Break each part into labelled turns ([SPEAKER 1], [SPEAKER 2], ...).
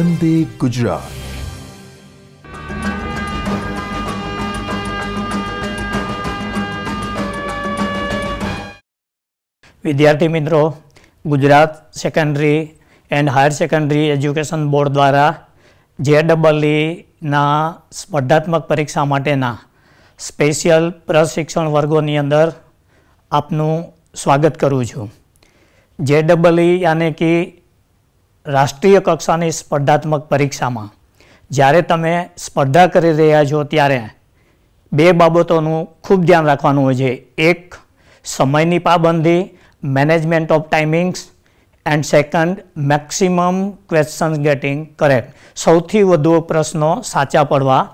[SPEAKER 1] વંદે ગુજરાત વિદ્યાર્થી મિત્રો Gujarat secondary and higher secondary education board દ્વારા જે ડબલઈના e e e સ્પર્ધાત્મક પરીક્ષા માટેના સ્પેશિયલ પ્રશિક્ષણ વર્ગોની અંદર આપનું સ્વાગત કરું છું જે ડબલઈ યાને કે રાષ્ટ્રીય કક્ષાની સ્પર્ધાત્મક પરીક્ષામાં જ્યારે તમે સ્પર્ધા કરી રહ્યા છો ત્યારે બે બાબતોનું ખૂબ ધ્યાન રાખવાનું હોય છે એક સમયની પાબંદી management of timings and second maximum questions getting correct સૌથી વધુ પ્રશ્નો સાચા પડવા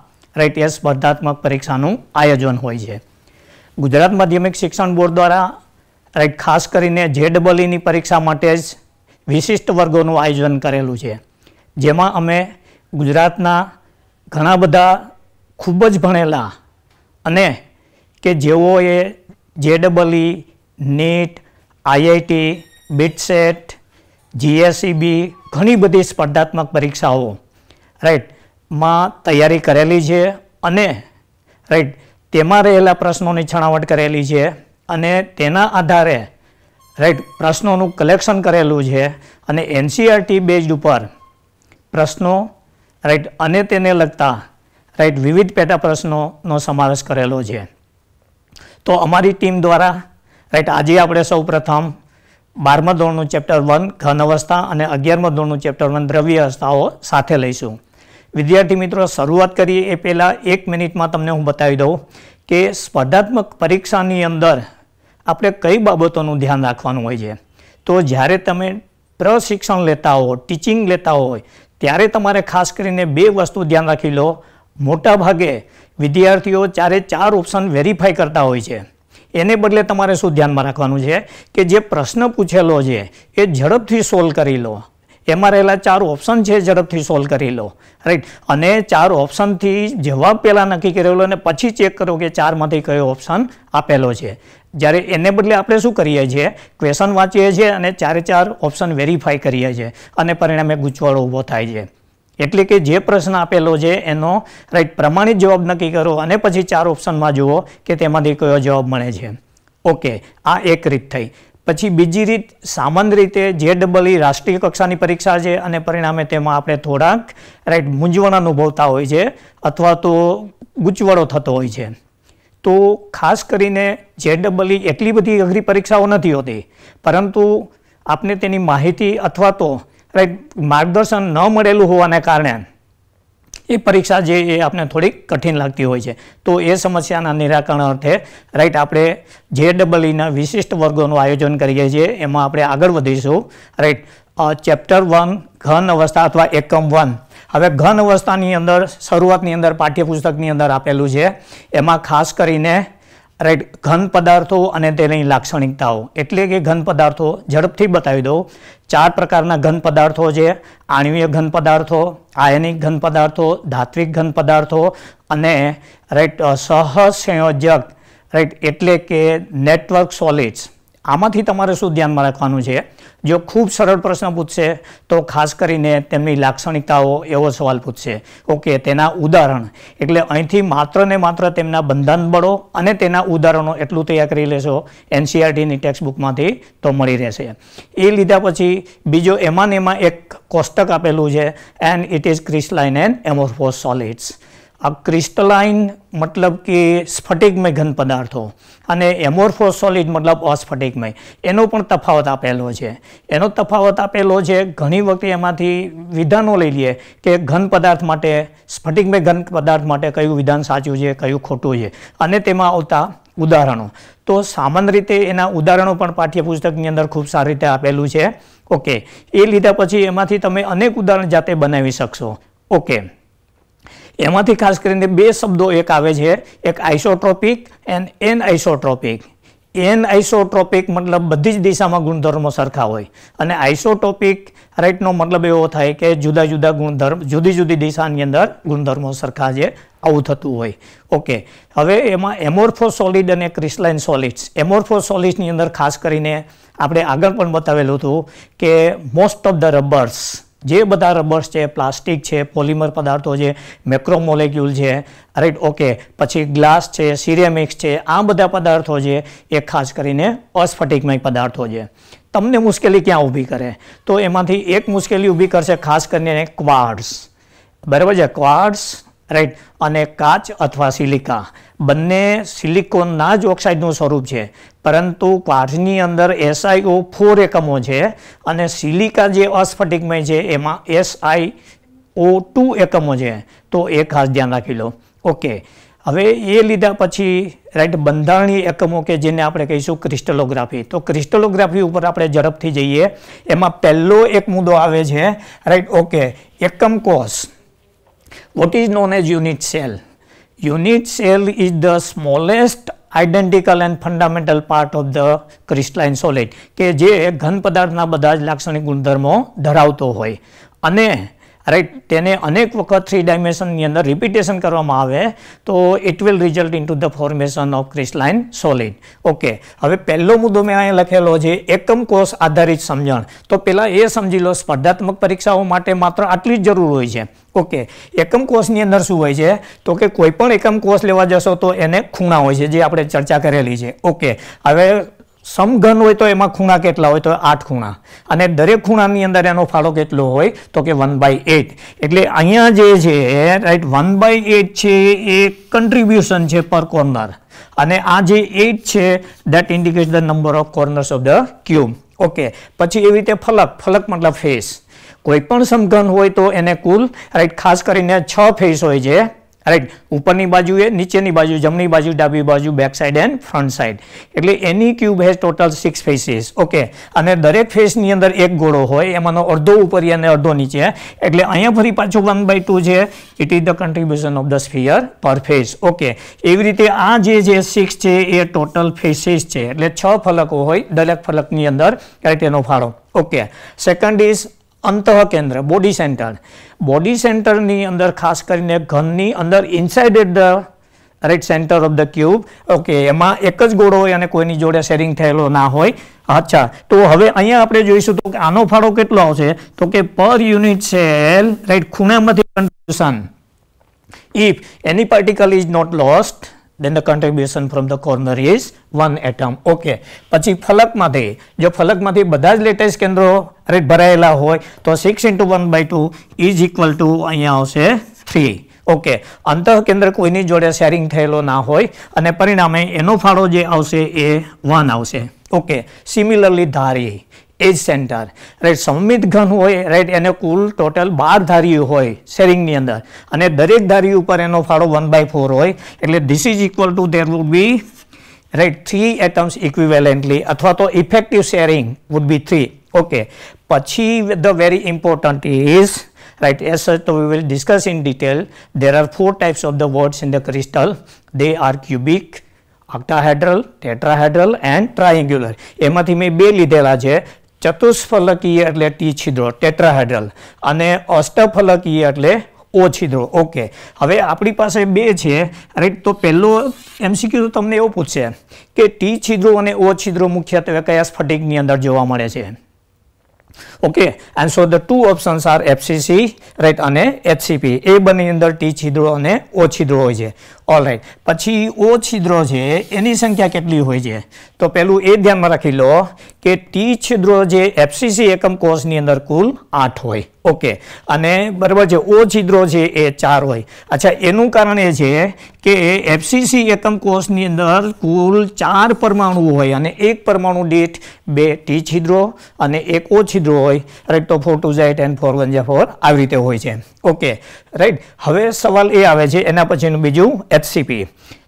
[SPEAKER 1] રાઈટ એ સ્પર્ધાત્મક પરીક્ષાનું આયોજન હોય છે ગુજરાત માધ્યમિક શિક્ષણ બોર્ડ દ્વારા રાઈટ ખાસ કરીને જે ડબલઈની પરીક્ષા માટે જ વિશિષ્ટ વર્ગોનું આયોજન કરેલું છે જેમાં અમે ગુજરાતના ઘણા બધા ખૂબ જ ભણેલા અને કે જેઓએ જે ડબલઈ નીટ આઈઆઈટી બીટસેટ જીએસઈબી ઘણી બધી સ્પર્ધાત્મક પરીક્ષાઓ રાઈટ માં તૈયારી કરેલી છે અને રાઈટ તેમાં રહેલા પ્રશ્નોની છણાવટ કરેલી છે અને તેના આધારે રાઈટ પ્રશ્નોનું કલેક્શન કરેલું છે અને એનસીઆરટી બેઝડ e ઉપર પ્રશ્નો રાઈટ અને તેને લગતા રાઈટ વિવિધ પેટા પ્રશ્નોનો સમાવેશ કરેલો છે તો અમારી ટીમ દ્વારા રાઈટ આજે આપણે સૌ પ્રથમ બારમા ધોરણનું ચેપ્ટર વન ઘન અવસ્થા અને અગિયારમા ધોરણનું ચેપ્ટર વન દ્રવ્ય અવસ્થાઓ સાથે લઈશું વિદ્યાર્થી મિત્રો શરૂઆત કરીએ એ પહેલાં એક મિનિટમાં તમને હું બતાવી દઉં કે સ્પર્ધાત્મક પરીક્ષાની અંદર આપણે કઈ બાબતોનું ધ્યાન રાખવાનું હોય છે તો જ્યારે તમે પ્રશિક્ષણ લેતા હો ટીચિંગ લેતા હોય ત્યારે તમારે ખાસ કરીને બે વસ્તુ ધ્યાન રાખી લો મોટાભાગે વિદ્યાર્થીઓ ચારે ચાર ઓપ્શન વેરીફાઈ કરતા હોય છે એને બદલે તમારે શું ધ્યાનમાં રાખવાનું છે કે જે પ્રશ્ન પૂછેલો છે એ ઝડપથી સોલ્વ કરી લો એમાં રહેલા ચાર ઓપ્શન છે ઝડપથી સોલ્વ કરી લો રાઈટ અને ચાર ઓપ્શનથી જવાબ પહેલાં નક્કી કરેલો અને પછી ચેક કરો કે ચારમાંથી કયો ઓપ્શન આપેલો છે જ્યારે એને બદલે આપણે શું કરીએ છીએ ક્વેશન વાંચીએ છીએ અને ચારે ચાર ઓપ્શન વેરીફાઈ કરીએ છીએ અને પરિણામે ગૂંચવાડો ઊભો થાય છે એટલે કે જે પ્રશ્ન આપેલો છે એનો રાઈટ પ્રમાણિત જવાબ નક્કી કરો અને પછી ચાર ઓપ્શનમાં જુઓ કે તેમાંથી કયો જવાબ મળે છે ઓકે આ એક રીત થઈ પછી બીજી રીત સામાન્ય રીતે જે ડબલ ઈ e રાષ્ટ્રીય કક્ષાની પરીક્ષા છે અને પરિણામે તેમાં આપણે થોડાક રાઈટ મૂંઝવણ અનુભવતા હોય છે અથવા તો ગૂંચવાડો થતો હોય છે તો ખાસ કરીને જે ડબલઈ એટલી બધી અઘરી પરીક્ષાઓ નથી હોતી પરંતુ આપને તેની માહિતી અથવા તો રાઈટ માર્ગદર્શન ન મળેલું હોવાને કારણે એ પરીક્ષા જે એ આપણે થોડીક કઠિન લાગતી હોય છે તો એ સમસ્યાના નિરાકરણ અર્થે રાઈટ આપણે જે ડબલઈના વિશિષ્ટ વર્ગોનું આયોજન કરીએ છીએ એમાં આપણે આગળ વધીશું રાઈટ ચેપ્ટર વન ઘન અવસ્થા અથવા એકમ વન હવે ઘન અવસ્થાની અંદર શરૂઆતની અંદર પાઠ્યપુસ્તકની અંદર આપેલું છે એમાં ખાસ કરીને રાઈટ ઘન પદાર્થો અને તેની લાક્ષણિકતાઓ એટલે કે ઘન પદાર્થો ઝડપથી બતાવી દઉં ચાર પ્રકારના ઘન પદાર્થો છે આણ્વીય ઘન પદાર્થો આયનિક ઘન પદાર્થો ધાત્વિક ઘન પદાર્થો અને રાઈટ સહસંયોજક રાઈટ એટલે કે નેટવર્ક સોલિડ્સ આમાંથી તમારે શું ધ્યાનમાં રાખવાનું છે જો ખૂબ સરળ પ્રશ્ન પૂછશે તો ખાસ કરીને તેમની લાક્ષણિકતાઓ એવો સવાલ પૂછશે ઓકે તેના ઉદાહરણ એટલે અહીંથી માત્ર ને માત્ર તેમના બંધન બળો અને તેના ઉદાહરણો એટલું તૈયાર કરી લેશો એનસીઆરટીની e ટેક્સ્ટબુકમાંથી તો મળી રહેશે એ લીધા પછી બીજો એમાં ને એમાં એક કોષ્ટક આપેલું છે and it is crystalline and amorphous solids આ ક્રિસ્ટલાઇન મતલબ કે સ્ફટિકમય ઘન પદાર્થો અને એમોર્ફોસ સોલિડ મતલબ અસ્ફટિકમય એનો પણ તફાવત આપેલો છે એનો તફાવત આપેલો છે ઘણી વખતે એમાંથી વિધાનો લઈ લઈએ કે ઘન પદાર્થ માટે સ્ફટિકમય ઘન પદાર્થ માટે કયું વિધાન સાચું છે કયું ખોટું છે અને તેમાં આવતા ઉદાહરણો તો સામાન્ય રીતે એના ઉદાહરણો પણ પાઠ્યપુસ્તકની અંદર ખૂબ સારી રીતે આપેલું છે ઓકે એ લીધા પછી એમાંથી તમે અનેક ઉદાહરણ જાતે બનાવી શકશો ઓકે એમાંથી ખાસ કરીને બે શબ્દો એક આવે છે એક isotropic and anisotropic anisotropic મતલબ બધી જ દિશામાં ગુણધર્મો સરખા હોય અને આઇસોટોપિક રાઇટનો મતલબ એવો થાય કે જુદા જુદા ગુણધર્મ જુદી જુદી દિશાની અંદર ગુણધર્મો સરખા છે આવું થતું હોય ઓકે હવે એમાં એમોર્ફો સોલિડ અને ક્રિસ્લાઇન સોલિડ્સ એમોર્ફો સોલિડ્સની અંદર ખાસ કરીને આપણે આગળ પણ બતાવેલું હતું કે મોસ્ટ ઓફ ધ રબર્સ જે બધા રબર્સ છે પ્લાસ્ટિક છે પોલિમર પદાર્થો છે મેક્રોમોલેક્યુલ છે રાઈટ ઓકે પછી ગ્લાસ છે સિરેમિક્સ છે આ બધા પદાર્થો છે એ ખાસ કરીને અસ્ફટિકમય પદાર્થો છે તમને મુશ્કેલી ક્યાં ઊભી કરે તો એમાંથી એક મુશ્કેલી ઊભી કરશે ખાસ કરીને ક્વાર્ટ્સ બરાબર છે ક્વાર્ટ્સ રાઈટ અને કાચ અથવા સિલિકા બંને સિલિકોનના જ ઓક્સાઇડનું સ્વરૂપ છે પરંતુ ક્વાર્ઝની અંદર એસઆઈઓ ફોર એકમો છે અને સિલિકા જે અસ્ફટિકમય છે એમાં એસઆઈ ઓ ટુ એકમો છે તો એ ખાસ ધ્યાન રાખી લો ઓકે હવે એ લીધા પછી રાઈટ બંધારણીય એકમો કે જેને આપણે કહીશું ક્રિસ્ટલોગ્રાફી તો ક્રિસ્ટલોગ્રાફી ઉપર આપણે ઝડપથી જઈએ એમાં પહેલો એક મુદ્દો આવે છે રાઈટ ઓકે એકમ કોષ what is known as unit cell unit cell is the smallest identical and fundamental part of the crystalline solid કે જે ઘન પદાર્થના બધા જ લાક્ષણિક ગુણધર્મો ધરાવતો હોય અને રાઈટ તેને અનેક વખત થ્રી ડાયમેન્શનની અંદર રિપીટેશન કરવામાં આવે તો it will result into the formation of crystalline solid okay હવે પહેલો મુદ્દો મેં અહીંયા લખેલો છે એકમ કોષ આધારિત સમજણ તો પહેલાં એ સમજી લો સ્પર્ધાત્મક પરીક્ષાઓ માટે માત્ર આટલી જ જરૂર હોય છે ઓકે એકમ કોષની અંદર શું હોય છે તો કે કોઈ પણ એકમ કોષ લેવા જશો તો એને ખૂણા હોય છે જે આપણે ચર્ચા કરેલી છે ઓકે હવે સમઘન હોય તો એમાં ખૂણા કેટલા હોય તો આઠ ખૂણા અને દરેક ખૂણાની અંદર એનો ફાળો કેટલો હોય તો કે વન બાય એટ એટલે અહીંયા જે છે રાઈટ વન બાય એટ છે એ કન્ટ્રીબ્યુશન છે પર કોર્નર અને આ જે એટ છે that indicate the number of corners of the cube okay પછી એવી રીતે ફલક ફલક મતલબ ફેસ કોઈ પણ સમઘન હોય તો એને કુલ રાઈટ ખાસ કરીને છ ફેસ હોય છે રાઈટ ઉપરની બાજુએ નીચેની બાજુ જમણી બાજુ ડાબી બાજુ back side and front side એટલે any cube has total six faces okay અને દરેક ફેસની અંદર એક ગોળો હોય એમાંનો અડધો ઉપરી અને અડધો નીચે એટલે અહીંયા ફરી પાછું વન બાય ટુ છે it is the contribution of the sphere per face okay એવી રીતે આ જે જે સિક્સ છે એ ટોટલ ફેસીસ છે એટલે છ ફલકો હોય દરેક ફલકની અંદર રાઈટ એનો ફાળો ઓકે સેકન્ડ ઇઝ અંતઃ કેન્દ્ર બોડી સેન્ટર બોડી સેન્ટરની અંદર ખાસ કરીને ઘનની અંદર inside at the right center of the cube okay એમાં એક જ ગોળો હોય અને કોઈની જોડે શેરિંગ થયેલો ના હોય અચ્છા તો હવે અહીંયા આપણે જોઈશું તો કે આનો ફાળો કેટલો આવશે તો કે પર યુનિટ સેલ રાઈટ ખૂણામાંથી contribution if any particle is not lost then the contribution from the corner is 1 atom okay પછી ફલકમાંથી જો ફલકમાંથી બધા જ લેટેસ્ટ કેન્દ્રો રેટ ભરાયેલા હોય તો six into one by two is equal to અહીંયા આવશે થ્રી ઓકે અંતઃ કેન્દ્ર કોઈની જોડે શેરિંગ થયેલો ના હોય અને પરિણામે એનો ફાળો જે આવશે એ વન આવશે ઓકે સિમિલરલી ધારી એજ સેન્ટર રાઈટ સંમિત ઘન હોય રાઈટ એને કુલ ટોટલ બાર ધારીઓ હોય શેરિંગની અંદર અને દરેક ધારી ઉપર એનો ફાળો વન બાય ફોર હોય એટલે this is equal to there would be right three atoms equivalently અથવા તો effective sharing would be three okay પછી the very important is right as such we will discuss in detail there are four types of the words in the crystal they are cubic octahedral tetrahedral and triangular એમાંથી મેં બે લીધેલા છે ચતુષ્ફલકીય એટલે T છિદ્રો tetrahedral અને અષ્ટફલકીય એટલે ઓ છિદ્રો ઓકે હવે આપણી પાસે બે છે રાઈટ તો પહેલો એમસીક્યુ તો તમને એવું પૂછશે કે ટી છિદ્રો અને ઓ છિદ્રો મુખ્યત્વે કયા સ્ફટિકની અંદર જોવા મળે છે okay and so the two options are FCC right અને એચસીપી એ બંને અંદર ટી છિદ્રો અને ઓ છિદ્રો હોય છે ઓલરાઈટ પછી ઓ છિદ્રો છે એની સંખ્યા કેટલી હોય છે તો પહેલું એ ધ્યાનમાં રાખી લો કે ટી છિદ્રો જે એફસીસી એકમ કોષની અંદર કુલ આઠ હોય ઓકે અને બરાબર છે ઓ છિદ્રો છે એ ચાર હોય અચ્છા એનું કારણ એ છે કે એફસીસી એકમ કોષની અંદર કુલ ચાર પરમાણુ હોય અને એક પરમાણુ દીઠ બે ટી છિદ્રો અને એક ઓ છિદ્રો હોય રાઈટ તો ફોર ટુ ઝાઇટ એન્ડ ફોર વન ઝા ફોર આવી રીતે હોય છે ઓકે રાઈટ હવે સવાલ એ આવે છે એના પછીનું બીજું એચસીપી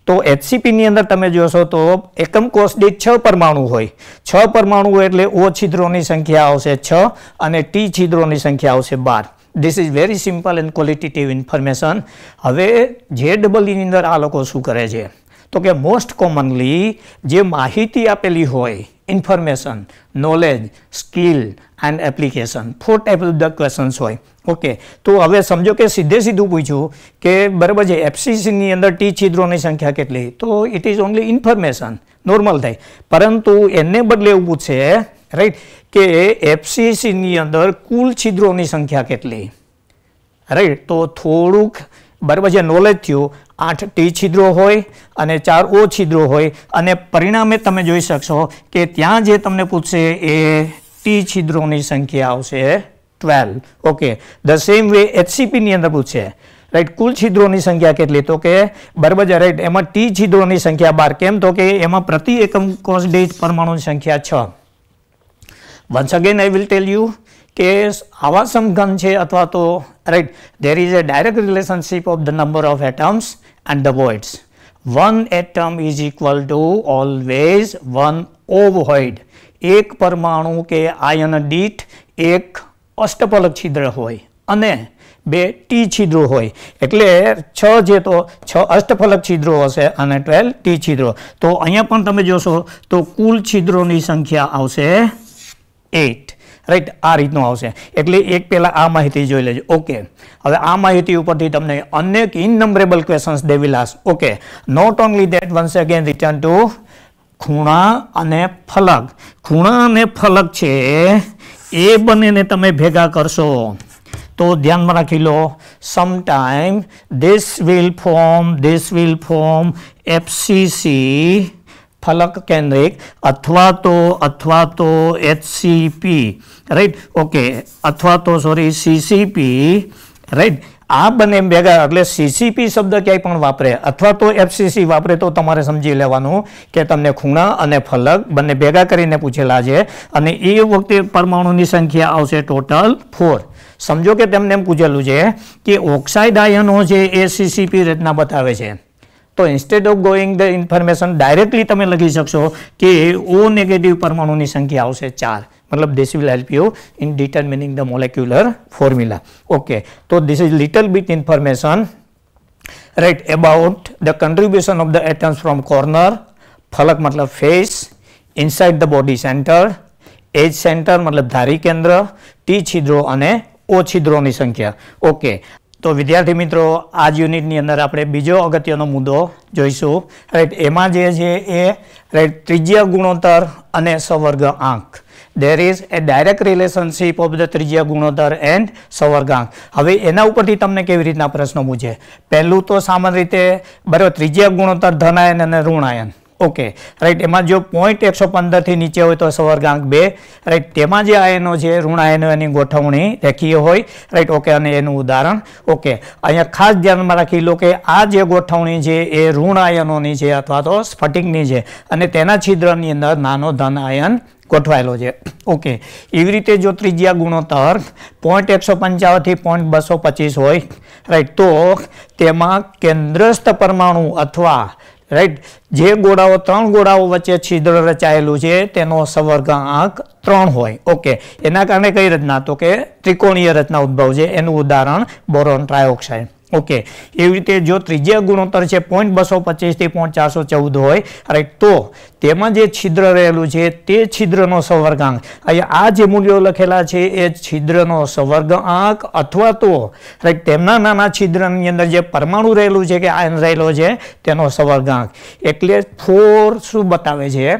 [SPEAKER 1] તો એચસીપીની અંદર તમે જોશો તો એકમ કોષ છ પરમાણુ હોય છ પરમાણુ એટલે ઓ છિદ્રોની સંખ્યા આવશે છ અને ટી છિદ્રોની સંખ્યા આવશે બાર this is very simple and qualitative information હવે જે ડબલ e ઇની e અંદર આ લોકો શું કરે છે તો કે મોસ્ટ કોમનલી જે માહિતી આપેલી હોય information knowledge skill and application four type of the questions હોય ઓકે તો હવે સમજો કે સીધે સીધું પૂછ્યું કે બરાબર છે એફસીસીની અંદર ટી છિદ્રોની સંખ્યા કેટલી તો it is only information normal થાય પરંતુ એને બદલે એવું પૂછે રાઈટ કે એફસીસીની અંદર કુલ છિદ્રોની સંખ્યા કેટલી રાઈટ તો થોડુંક બરાબર છે નોલેજ થયું આઠ ટી છિદ્રો હોય અને ચાર ઓ છિદ્રો હોય અને પરિણામે તમે જોઈ શકશો કે ત્યાં જે તમને પૂછશે એ ટી છિદ્રોની સંખ્યા આવશે twelve okay the same way એચસીપીની અંદર પૂછશે રાઈટ કુલ છિદ્રોની સંખ્યા કેટલી તો કે બરાબર રાઈટ એમાં ટી છિદ્રોની સંખ્યા બાર કેમ તો કે એમાં પ્રતિ એકમ કોષ દીઠ પરમાણુની સંખ્યા છ once again I will tell you કે આવા સમઘન છે અથવા તો right there is a direct relationship of the number of atoms and the voids. One atom is equal to always one ovoid. એક પરમાણુ કે આયન દીઠ એક અષ્ટપલક છિદ્ર હોય અને બે ટી છિદ્રો હોય એટલે છ જે તો છ અષ્ટફલક છિદ્રો હશે અને ટ્વેલ્વ ટી છિદ્રો તો અહીંયા પણ તમે જોશો તો કુલ છિદ્રોની સંખ્યા આવશે એટ રાઈટ આ રીતનું આવશે એટલે એક પહેલાં આ માહિતી જોઈ લેજો ઓકે હવે આ માહિતી ઉપરથી તમને અનેક ક્વેશન્સ ક્વેશ્ચન્સ લાસ okay not only that once again return to ખૂણા અને ફલક ખૂણા અને ફલક છે એ બંનેને તમે ભેગા કરશો તો ધ્યાનમાં રાખી લો sometime this will form this will form FCC ફલક કેન્દ્રિક અથવા તો અથવા તો એચસીપી રાઈટ ઓકે અથવા તો સોરી સીસીપી રાઈટ આ બંને ભેગા એટલે સીસીપી શબ્દ ક્યાંય પણ વાપરે અથવા તો એફસીસી વાપરે તો તમારે સમજી લેવાનું કે તમને ખૂણા અને ફલક બંને ભેગા કરીને પૂછેલા છે અને એ વખતે પરમાણુની સંખ્યા આવશે ટોટલ ફોર સમજો કે તેમને એમ પૂછેલું છે કે ઓક્સાઇડ આયનો છે એ સીસીપી રચના બતાવે છે તો instead of going the information directly તમે લખી શકશો કે ઓ નેગેટિવ પરમાણુની સંખ્યા આવશે ચાર મતલબ this will help you in determining the molecular formula okay તો this is little bit information right about the contribution of the atoms from corner ફલક મતલબ face inside the body center edge center મતલબ ધારી કેન્દ્ર T છિદ્રો અને ઓ છિદ્રોની સંખ્યા okay તો વિદ્યાર્થી મિત્રો આ જ યુનિટની અંદર આપણે બીજો અગત્યનો મુદ્દો જોઈશું રાઈટ એમાં જે છે એ રાઈટ ત્રિજ્ય ગુણોત્તર અને સવર્ગ આંક there is a direct relationship of the ત્રિજ્ય ગુણોત્તર એન્ડ સવર્ગ આંક હવે એના ઉપરથી તમને કેવી રીતના પ્રશ્નો પૂછે પહેલું તો સામાન્ય રીતે બરાબર ત્રિજ્ય ગુણોત્તર ધનાયન અને ઋણાયન ઓકે રાઈટ એમાં જો પોઈન્ટ એકસો પંદરથી નીચે હોય તો સવર્ગાંક બે રાઈટ તેમાં જે આયનો છે ઋણ આયનો એની ગોઠવણી રેખીય હોય રાઈટ ઓકે અને એનું ઉદાહરણ ઓકે અહીંયા ખાસ ધ્યાનમાં રાખી લો કે આ જે ગોઠવણી છે એ ઋણ આયનોની છે અથવા તો સ્ફટિકની છે અને તેના છિદ્રની અંદર નાનો ધન આયન ગોઠવાયેલો છે ઓકે એવી રીતે જો ત્રિજ્યા ગુણોત્તર પોઈન્ટ એકસો પંચાવનથી પોઈન્ટ બસો પચીસ હોય રાઈટ તો તેમાં કેન્દ્રસ્થ પરમાણુ અથવા રાઈટ જે ગોળાઓ ત્રણ ગોળાઓ વચ્ચે છિદ્ર રચાયેલું છે તેનો સવર્ગ આંક ત્રણ હોય ઓકે એના કારણે કઈ રચના તો કે ત્રિકોણીય રચના ઉદ્ભવ છે એનું ઉદાહરણ બોરોન ટ્રાયોક્સાઇડ ઓકે એવી રીતે જો ત્રીજા ગુણોત્તર છે પોઈન્ટ બસો પચીસથી પોઈન્ટ ચારસો ચૌદ હોય રાઈટ તો તેમાં જે છિદ્ર રહેલું છે તે છિદ્રનો સંવર્ગાંક અહીંયા આ જે મૂલ્યો લખેલા છે એ છિદ્રનો સંવર્ગાંક અથવા તો રાઈટ તેમના નાના છિદ્રની અંદર જે પરમાણુ રહેલું છે કે આયન રહેલો છે તેનો સંવર્ગાંક એટલે ફોર શું બતાવે છે